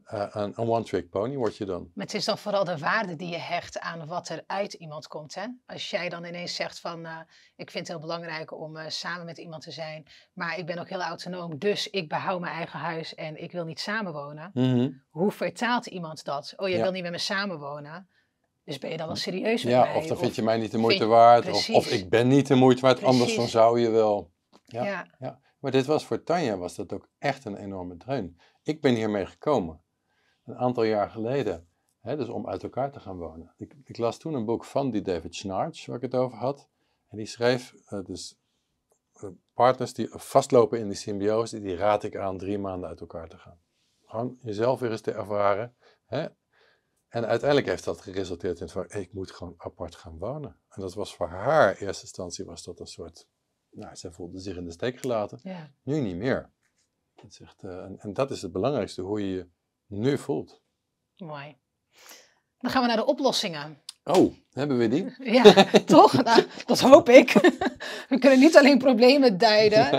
eh, een one-trick pony word je dan. Maar het is dan vooral de waarde die je hecht aan wat er uit iemand komt. Hè? Als jij dan ineens zegt van, eh, ik vind het heel belangrijk om eh, samen met iemand te zijn, maar ik ben ook heel autonoom, dus ik behoud mijn eigen huis en ik wil niet samenwonen. Mhm. Hoe vertaalt iemand dat? Oh, je wil niet met me samenwonen. Dus ben je dan wel serieus met ja, of dan vind je mij niet de moeite waard. Of, ik ben niet de moeite waard, anders dan zou je wel. Ja, ja. ja, Maar dit was voor Tanja was dat ook echt een enorme dreun. Ik ben hiermee gekomen een aantal jaar geleden. Hè, dus om uit elkaar te gaan wonen. Ik, ik, las toen een boek van die David Schnarch, waar ik het over had. En die schreef eh, dus eh, partners die vastlopen in die symbiose, die raad ik aan drie maanden uit elkaar te gaan. Gewoon jezelf weer eens te ervaren. Hè? En uiteindelijk heeft dat geresulteerd in het van, ik moet gewoon apart gaan wonen. En dat was voor haar in eerste instantie was dat een soort, nou, zij voelde zich in de steek gelaten. Ja. Nu niet meer. zegt, eh, en, en dat is het belangrijkste, hoe je je nu voelt. Mooi. Dan gaan we naar de oplossingen. Oh, hebben we die? (laughs) Ja, toch? (laughs) Nou, dat hoop ik. (laughs) We kunnen niet alleen problemen duiden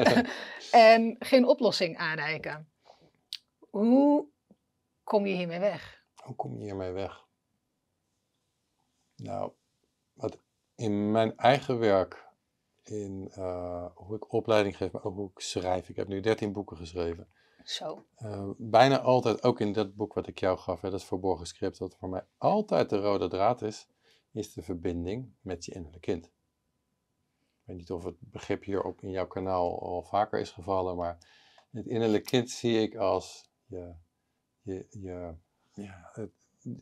en geen oplossing aanreiken. Hoe kom je hiermee weg? Hoe kom je hiermee weg? Nou, wat in mijn eigen werk, in eh, hoe ik opleiding geef, maar ook hoe ik schrijf. Ik heb nu 13 boeken geschreven. Zo. Ehm, bijna altijd, ook in dat boek wat ik jou gaf, hè, dat verborgen script, wat voor mij altijd de rode draad is, is de verbinding met je innerlijke kind. Ik weet niet of het begrip hier in jouw kanaal al vaker is gevallen, maar het innerlijke kind zie ik als je, je, je, ja, het,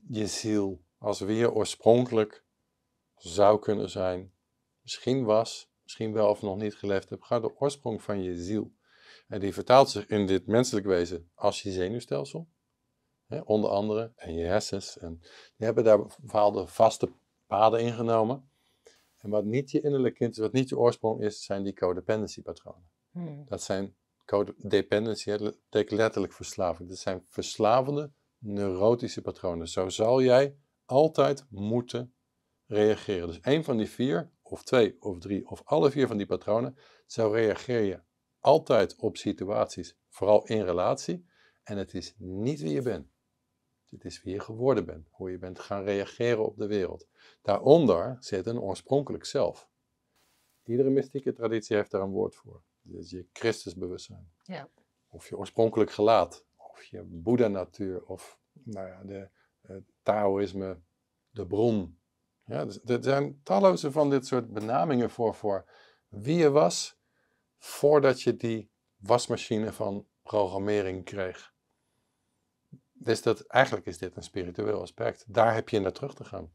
je ziel. Als weer oorspronkelijk zou kunnen zijn, misschien was, misschien wel of nog niet geleefd hebt, ga de oorsprong van je ziel en die vertaalt zich in dit menselijk wezen als je zenuwstelsel, hè, onder andere, en je hersens. En die hebben daar bepaalde vaste paden ingenomen. En wat niet je innerlijk kind is, wat niet je oorsprong is, zijn die codependency patronen. Hmm. Dat zijn Dat betekent letterlijk verslaving. Dat zijn verslavende neurotische patronen. Zo zal jij altijd moeten reageren. Dus één van die vier, of twee, of drie, of alle vier van die patronen, zo reageer je altijd op situaties, vooral in relatie. En het is niet wie je bent. Het is wie je geworden bent, hoe je bent gaan reageren op de wereld. Daaronder zit een oorspronkelijk zelf. Iedere mystieke traditie heeft daar een woord voor. Dus je Christusbewustzijn. Ja. Of je oorspronkelijk gelaat, of je Boeddha-natuur, of nou ja, de, het Taoïsme, de bron. Ja, dus er zijn talloze van dit soort benamingen voor, voor wie je was, voordat je die wasmachine van programmering kreeg. Dus dat, eigenlijk is dit een spiritueel aspect. Daar heb je naar terug te gaan.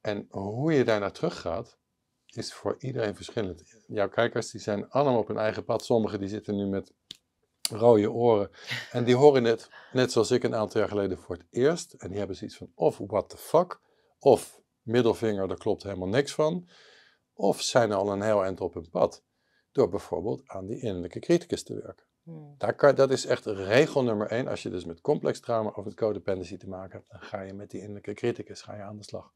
En hoe je daar naar terug gaat, is voor iedereen verschillend. Jouw kijkers die zijn allemaal op hun eigen pad. Sommigen die zitten nu met rode oren. En die horen het, net zoals ik een aantal jaar geleden voor het eerst. En die hebben zoiets van of what the fuck, of middelvinger, daar klopt helemaal niks van. Of zijn al een heel eind op hun pad. Door bijvoorbeeld aan die innerlijke criticus te werken. Hmm. Daar kan, dat is echt regel nummer één. Als je dus met complex trauma of met codependency te maken hebt, dan ga je met die innerlijke criticus ga je aan de slag.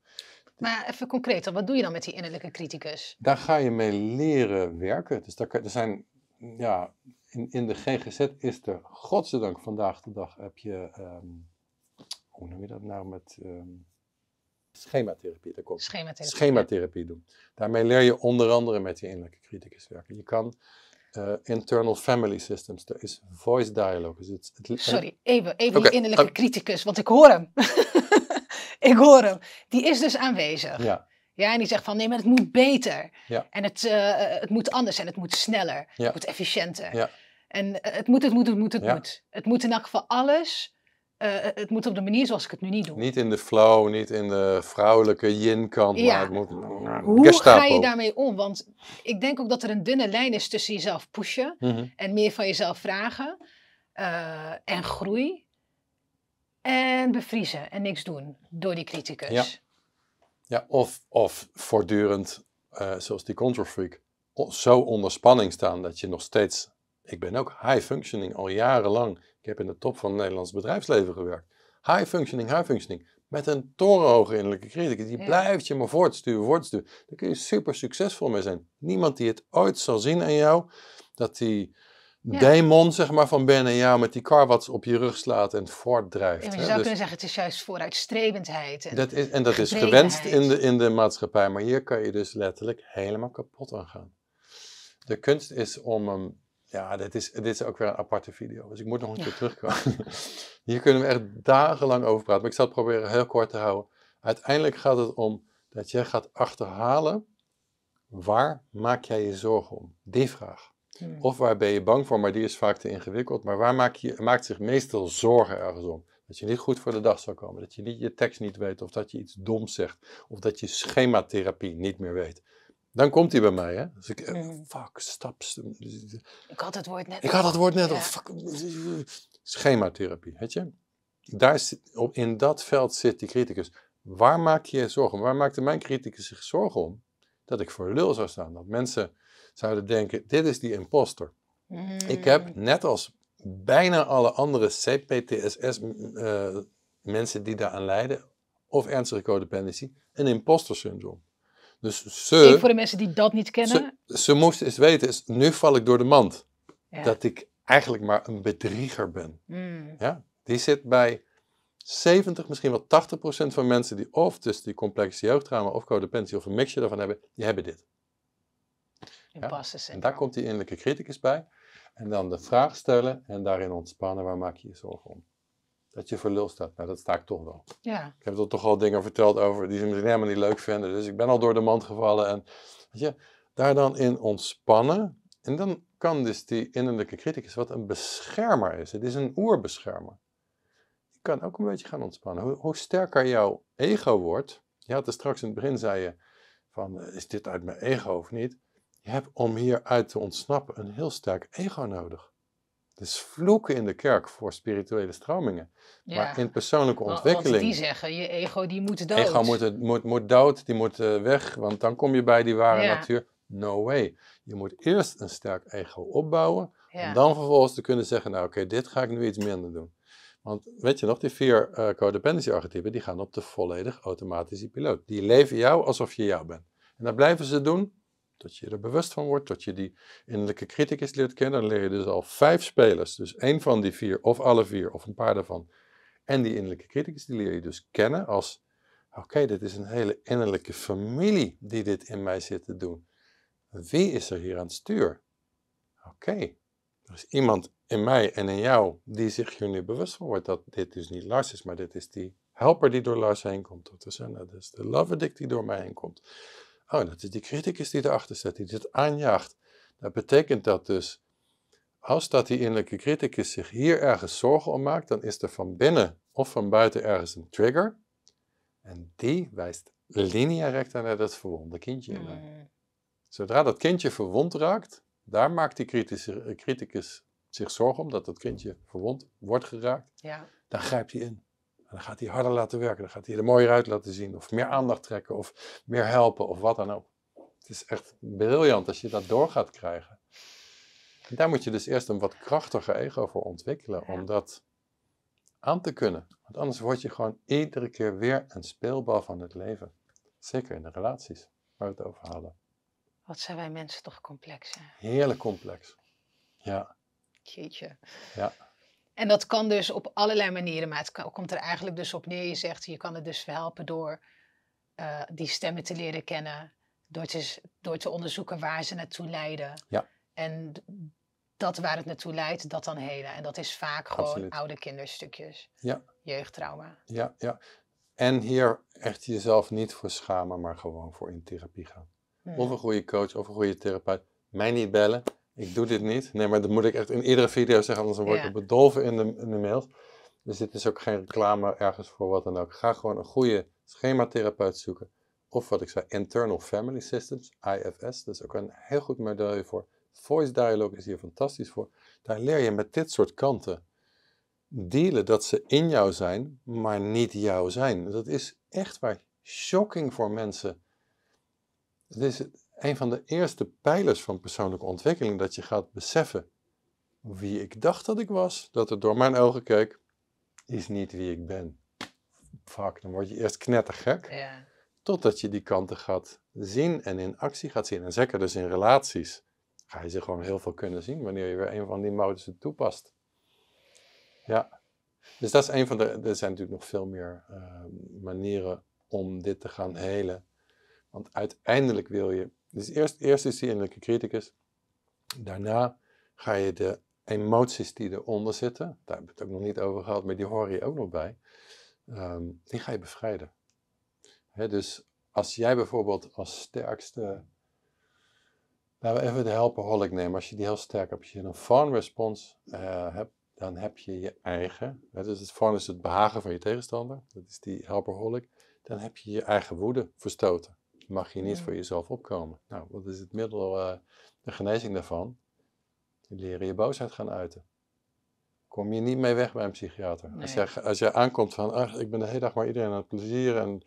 Maar even concreter, wat doe je dan met die innerlijke criticus? Daar ga je mee leren werken. Dus daar, er zijn, ja, in, in de GGZ is er, godzijdank vandaag de dag, heb je, ehm, hoe noem je dat nou, met ehm, Schematherapie, daar komt Schematherapie. doen. Daarmee leer je onder andere met je innerlijke criticus werken. Je kan eh, internal family systems, er is voice dialogue. Dus Sorry, even, even innerlijke oh. criticus, want ik hoor hem. (laughs) ik hoor hem. Die is dus aanwezig. Ja. Ja, en die zegt van nee, maar het moet beter. Ja. En het, eh, het moet anders en het moet sneller. Ja. Het moet efficiënter. Ja. En eh, het moet, het moet, het moet, het moet. Het moet in elk geval alles eh, eh, het moet op de manier zoals ik het nu niet doe. Niet in de flow, niet in de vrouwelijke yin-kant, maar het moet... Nou, nou, nou. Hoe ga je daarmee om? Want ik denk ook dat er een dunne lijn is tussen jezelf pushen mhm. en meer van jezelf vragen eh, en groei en bevriezen en niks doen door die criticus. Ja, ja of, of voortdurend, zoals die control freak, zo onder spanning staan dat je nog steeds... Ik ben ook high functioning al jarenlang ik heb in de top van het Nederlands bedrijfsleven gewerkt. High functioning, high functioning. Met een torenhoge innerlijke kritiek Die blijft je maar voortsturen, voortsturen. Daar kun je super succesvol mee zijn. Niemand die het ooit zal zien aan jou. Dat die demon zeg maar, van binnen jou met die kar wat op je rug slaat en voortdrijft. Ja, je zou dus kunnen zeggen, het is juist vooruitstrevendheid. En dat is, en dat is gewenst in de, in de maatschappij. Maar hier kan je dus letterlijk helemaal kapot aan gaan. De kunst is om hem ja, dit is, dit is ook weer een aparte video. Dus ik moet nog een keer terugkomen. (laughs) Hier kunnen we echt dagenlang over praten. Maar ik zal het proberen heel kort te houden. Uiteindelijk gaat het om dat jij gaat achterhalen. Waar maak jij je zorgen om? Die vraag. Hmm. Of waar ben je bang voor, maar die is vaak te ingewikkeld. Maar waar maak je, maakt zich meestal zorgen ergens om? Dat je niet goed voor de dag zou komen. Dat je niet, je tekst niet weet. Of dat je iets doms zegt. Of dat je schematherapie niet meer weet. Dan komt hij bij mij, hè? Dus ik, eh, mm. fuck, stap. Ik had het woord net. Ik had het woord net. fuck, schematherapie, weet je? Daar op, in dat veld zit die criticus. Waar maak je je zorgen om? Waar maakte mijn criticus zich zorgen om? Dat ik voor lul zou staan. Dat mensen zouden denken: dit is die imposter. Ik heb, mm. net als bijna alle andere CPTSS-mensen eh, die daaraan lijden, of ernstige codependency, een imposter syndroom. Dus ze... voor de mensen die dat niet kennen. Ze, moesten moest eens weten, is, nu val ik door de mand. Dat ik eigenlijk maar een bedrieger ben. Mm. Ja? Die zit bij 70, misschien wel 80 procent van mensen die of dus die complexe jeugdtrauma of codependentie of een mixje daarvan hebben, die hebben dit. En daar komt die innerlijke criticus bij. En dan de vraag stellen en daarin ontspannen, waar maak je je zorgen om? dat je voor lul staat. Nou, dat sta ik toch wel. Ja. Ik heb er toch al dingen verteld over die ze misschien helemaal niet leuk vinden. Dus ik ben al door de mand gevallen. En weet je, daar dan in ontspannen. En dan kan dus die innerlijke criticus, wat een beschermer is. Het is een oerbeschermer. Je kan ook een beetje gaan ontspannen. Hoe, hoe sterker jouw ego wordt. Je had er straks in het begin, zei je, van eh, is dit uit mijn ego of niet? Je hebt om hieruit te ontsnappen een heel sterk ego nodig is dus vloeken in de kerk voor spirituele stromingen. Maar in persoonlijke ontwikkeling. Want die zeggen, je ego die moet dood. Ego moet, moet, moet dood, die moet eh, weg, want dan kom je bij die ware natuur. No way. Je moet eerst een sterk ego opbouwen. Ja. Om dan vervolgens te kunnen zeggen, nou oké, dit ga ik nu iets minder doen. Want weet je nog, die vier uh, eh, codependency archetypen, die gaan op de volledig automatische piloot. Die leven jou alsof je jou bent. En dat blijven ze doen dat je er bewust van wordt, dat je die innerlijke criticus leert kennen. Dan leer je dus al vijf spelers, dus één van die vier, of alle vier, of een paar daarvan. En die innerlijke criticus, die leer je dus kennen als: oké, dit is een hele innerlijke familie die dit in mij zit te doen. Wie is er hier aan het stuur? Oké, er is iemand in mij en in jou die zich hier nu bewust van wordt dat dit dus niet Lars is, maar dit is die helper die door Lars heen komt. Dat is, dat is de love addict die door mij heen komt. Oh, dat is die criticus die erachter zit, die dit aanjaagt. Dat betekent dat dus, als dat die innerlijke criticus zich hier ergens zorgen om maakt, dan is er van binnen of van buiten ergens een trigger. En die wijst lineair recta naar dat verwonde kindje hmm. Zodra dat kindje verwond raakt, daar maakt die eh, criticus zich zorgen om dat dat kindje verwond wordt geraakt. Ja. grijpt hij in. En dan gaat hij harder laten werken, dan gaat hij er mooier uit laten zien, of meer aandacht trekken, of meer helpen, of wat dan ook. Het is echt briljant als je dat door gaat krijgen. En daar moet je dus eerst een wat krachtiger ego voor ontwikkelen, om dat aan te kunnen. Want anders word je gewoon iedere keer weer een speelbal van het leven. Zeker in de relaties waar we het over hadden. Wat zijn wij mensen toch complex, hè? Heerlijk complex. Ja. Jeetje. Ja. En dat kan dus op allerlei manieren, maar het komt er eigenlijk dus op neer. Je zegt, je kan het dus verhelpen door eh, die stemmen te leren kennen, door te, door te onderzoeken waar ze naartoe leiden. Ja. En dat waar het naartoe leidt, dat dan helen. En dat is vaak gewoon oude kinderstukjes, ja. jeugdtrauma. Ja, ja. En hier echt jezelf niet voor schamen, maar gewoon voor in therapie gaan. Hmm. Of een goede coach, of een goede therapeut. Mij niet bellen, ik doe dit niet. Nee, maar dat moet ik echt in iedere video zeggen, anders word ik bedolven in de, in de mails. Dus dit is ook geen reclame ergens voor wat dan ook. Ga gewoon een goede schematherapeut zoeken. Of wat ik zei, Internal Family Systems, IFS. Dat is ook een heel goed model voor. Voice dialogue is hier fantastisch voor. Daar leer je met dit soort kanten dealen dat ze in jou zijn, maar niet jou zijn. Dat is echt waar shocking voor mensen. Het is, een van de eerste pijlers van persoonlijke ontwikkeling dat je gaat beseffen wie ik dacht dat ik was, dat het door mijn ogen keek, is niet wie ik ben. Fuck, dan word je eerst knettergek. Ja. Totdat je die kanten gaat zien en in actie gaat zien. En zeker dus in relaties ga je ze gewoon heel veel kunnen zien wanneer je weer een van die modussen toepast. Ja. Dus dat is een van de. Er zijn natuurlijk nog veel meer ehm, manieren om dit te gaan helen. Want uiteindelijk wil je dus eerst, eerst is die innerlijke criticus. Daarna ga je de emoties die eronder zitten, daar hebben we het ook nog niet over gehad, maar die hoor je ook nog bij, ehm, die ga je bevrijden. dus als jij bijvoorbeeld als sterkste, laten we even de helperholic nemen, als je die heel sterk hebt, als je een fawn response eh, hebt, dan heb je je eigen, he, dus het fawn is het behagen van je tegenstander, dat is die helperholic, dan heb je je eigen woede verstoten mag je niet voor jezelf opkomen. Nou, wat is het middel, eh, de genezing daarvan? Leren je boosheid gaan uiten. Kom je niet mee weg bij een psychiater. Als, jij, als jij aankomt van, ach, ik ben de hele dag maar iedereen aan het plezier En,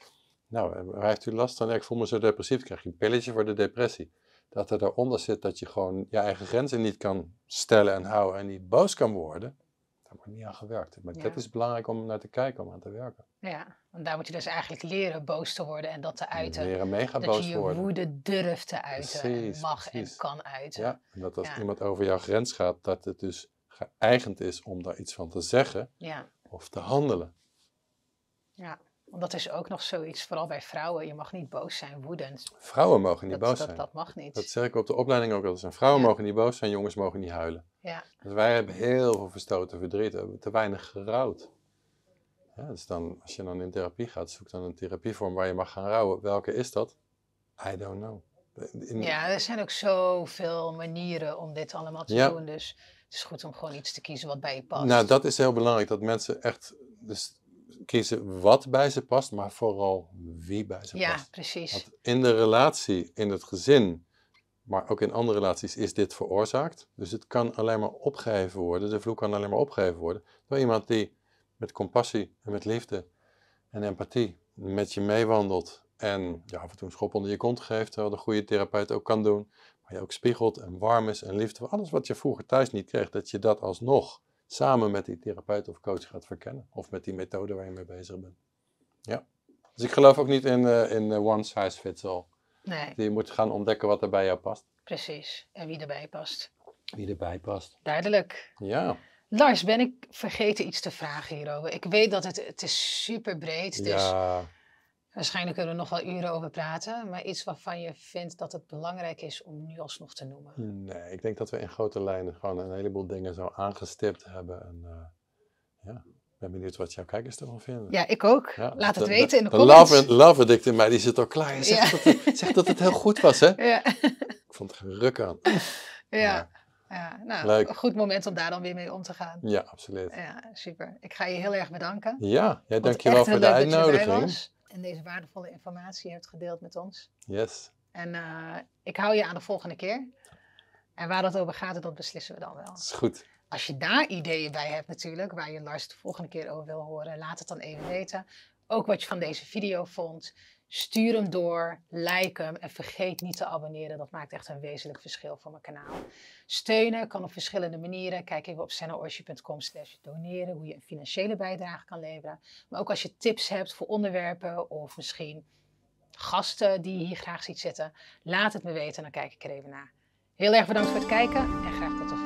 nou, eh, waar heeft u last van? ik voel me zo depressief. krijg je een pilletje voor de depressie. Dat er daaronder zit dat je gewoon je eigen grenzen niet kan stellen en houden en niet boos kan worden. Daar wordt niet aan gewerkt. Maar dat is belangrijk om naar te kijken, om aan te werken. Ja. En daar moet je dus eigenlijk leren boos te worden en dat te uiten. Leren mega dat je je woede durft te uiten, precies, mag en kan uiten. Ja, en dat als iemand over jouw grens gaat, dat het dus geëigend is om daar iets van te zeggen of te handelen. Ja, want dat is ook nog zoiets, vooral bij vrouwen. Je mag niet boos zijn, woedend. Vrouwen mogen niet boos zijn. Dat mag niet. Dat zeg ik op de opleiding ook altijd. Vrouwen mogen niet boos zijn, jongens mogen niet huilen. Ja. Dus wij hebben heel veel verstoten verdriet, hebben te weinig gerouwd. Ja, dus dan, als je dan in therapie gaat, zoek dan een therapievorm waar je mag gaan rouwen. Welke is dat? I don't know. Ja, er zijn ook zoveel manieren om dit allemaal te doen. Dus het is goed om gewoon iets te kiezen wat bij je past. Nou, dat is heel belangrijk. Dat mensen echt dus kiezen wat bij ze past, maar vooral wie bij ze past. Ja, precies. in de relatie, in het gezin, maar ook in andere relaties is dit veroorzaakt. Dus het kan alleen maar opgeheven worden. De vloek kan alleen maar opgeheven worden door iemand die met compassie en met liefde en empathie met je meewandelt. En ja, af en toe een schop onder je kont geeft, wat de goede therapeut ook kan doen. Maar je ook spiegelt en warm is en liefde. Alles wat je vroeger thuis niet kreeg, dat je dat alsnog samen met die therapeut of coach gaat verkennen. Of met die methode waar je mee bezig bent. Ja. Dus ik geloof ook niet in, eh, in eh, one size fits all. Nee. Je moet gaan ontdekken wat er bij jou past. Precies. En wie erbij past. Wie erbij past. Duidelijk. Ja. Lars, ben ik vergeten iets te vragen hierover? Ik weet dat het, het is super breed is. Dus ja. waarschijnlijk kunnen we nog wel uren over praten. Maar iets waarvan je vindt dat het belangrijk is om nu alsnog te noemen. Nee, ik denk dat we in grote lijnen gewoon een heleboel dingen zo aangestipt hebben. En, eh, ja. Ik ben benieuwd wat jouw kijkers ervan vinden. Ja, ik ook. Laat het weten in de, comments. Love, love addict in mij, die zit al klaar. Zeg dat, het, heel goed was, hè? (laughs) Ja. Ik vond het geruk aan. ja. Ja, nou, een goed moment om daar dan weer mee om te gaan. Ja, absoluut. Ja, super. Ik ga je heel erg bedanken. Ja, jij dank je wel voor de uitnodiging. En deze waardevolle informatie hebt gedeeld met ons. Yes. En eh, ik hou je aan de volgende keer. En waar dat over gaat, dat beslissen we dan wel. Dat is goed. Als je daar ideeën bij hebt natuurlijk, waar je Lars de volgende keer over wil horen, laat het dan even weten. Ook wat je van deze video vond. Stuur hem door, like hem en vergeet niet te abonneren. Dat maakt echt een wezenlijk verschil voor mijn kanaal. Steunen kan op verschillende manieren. Kijk even op sennaorchie.com slash doneren hoe je een financiële bijdrage kan leveren. Maar ook als je tips hebt voor onderwerpen of misschien gasten die je hier graag ziet zitten. Laat het me weten en dan kijk ik er even naar. Heel erg bedankt voor het kijken en graag tot de volgende.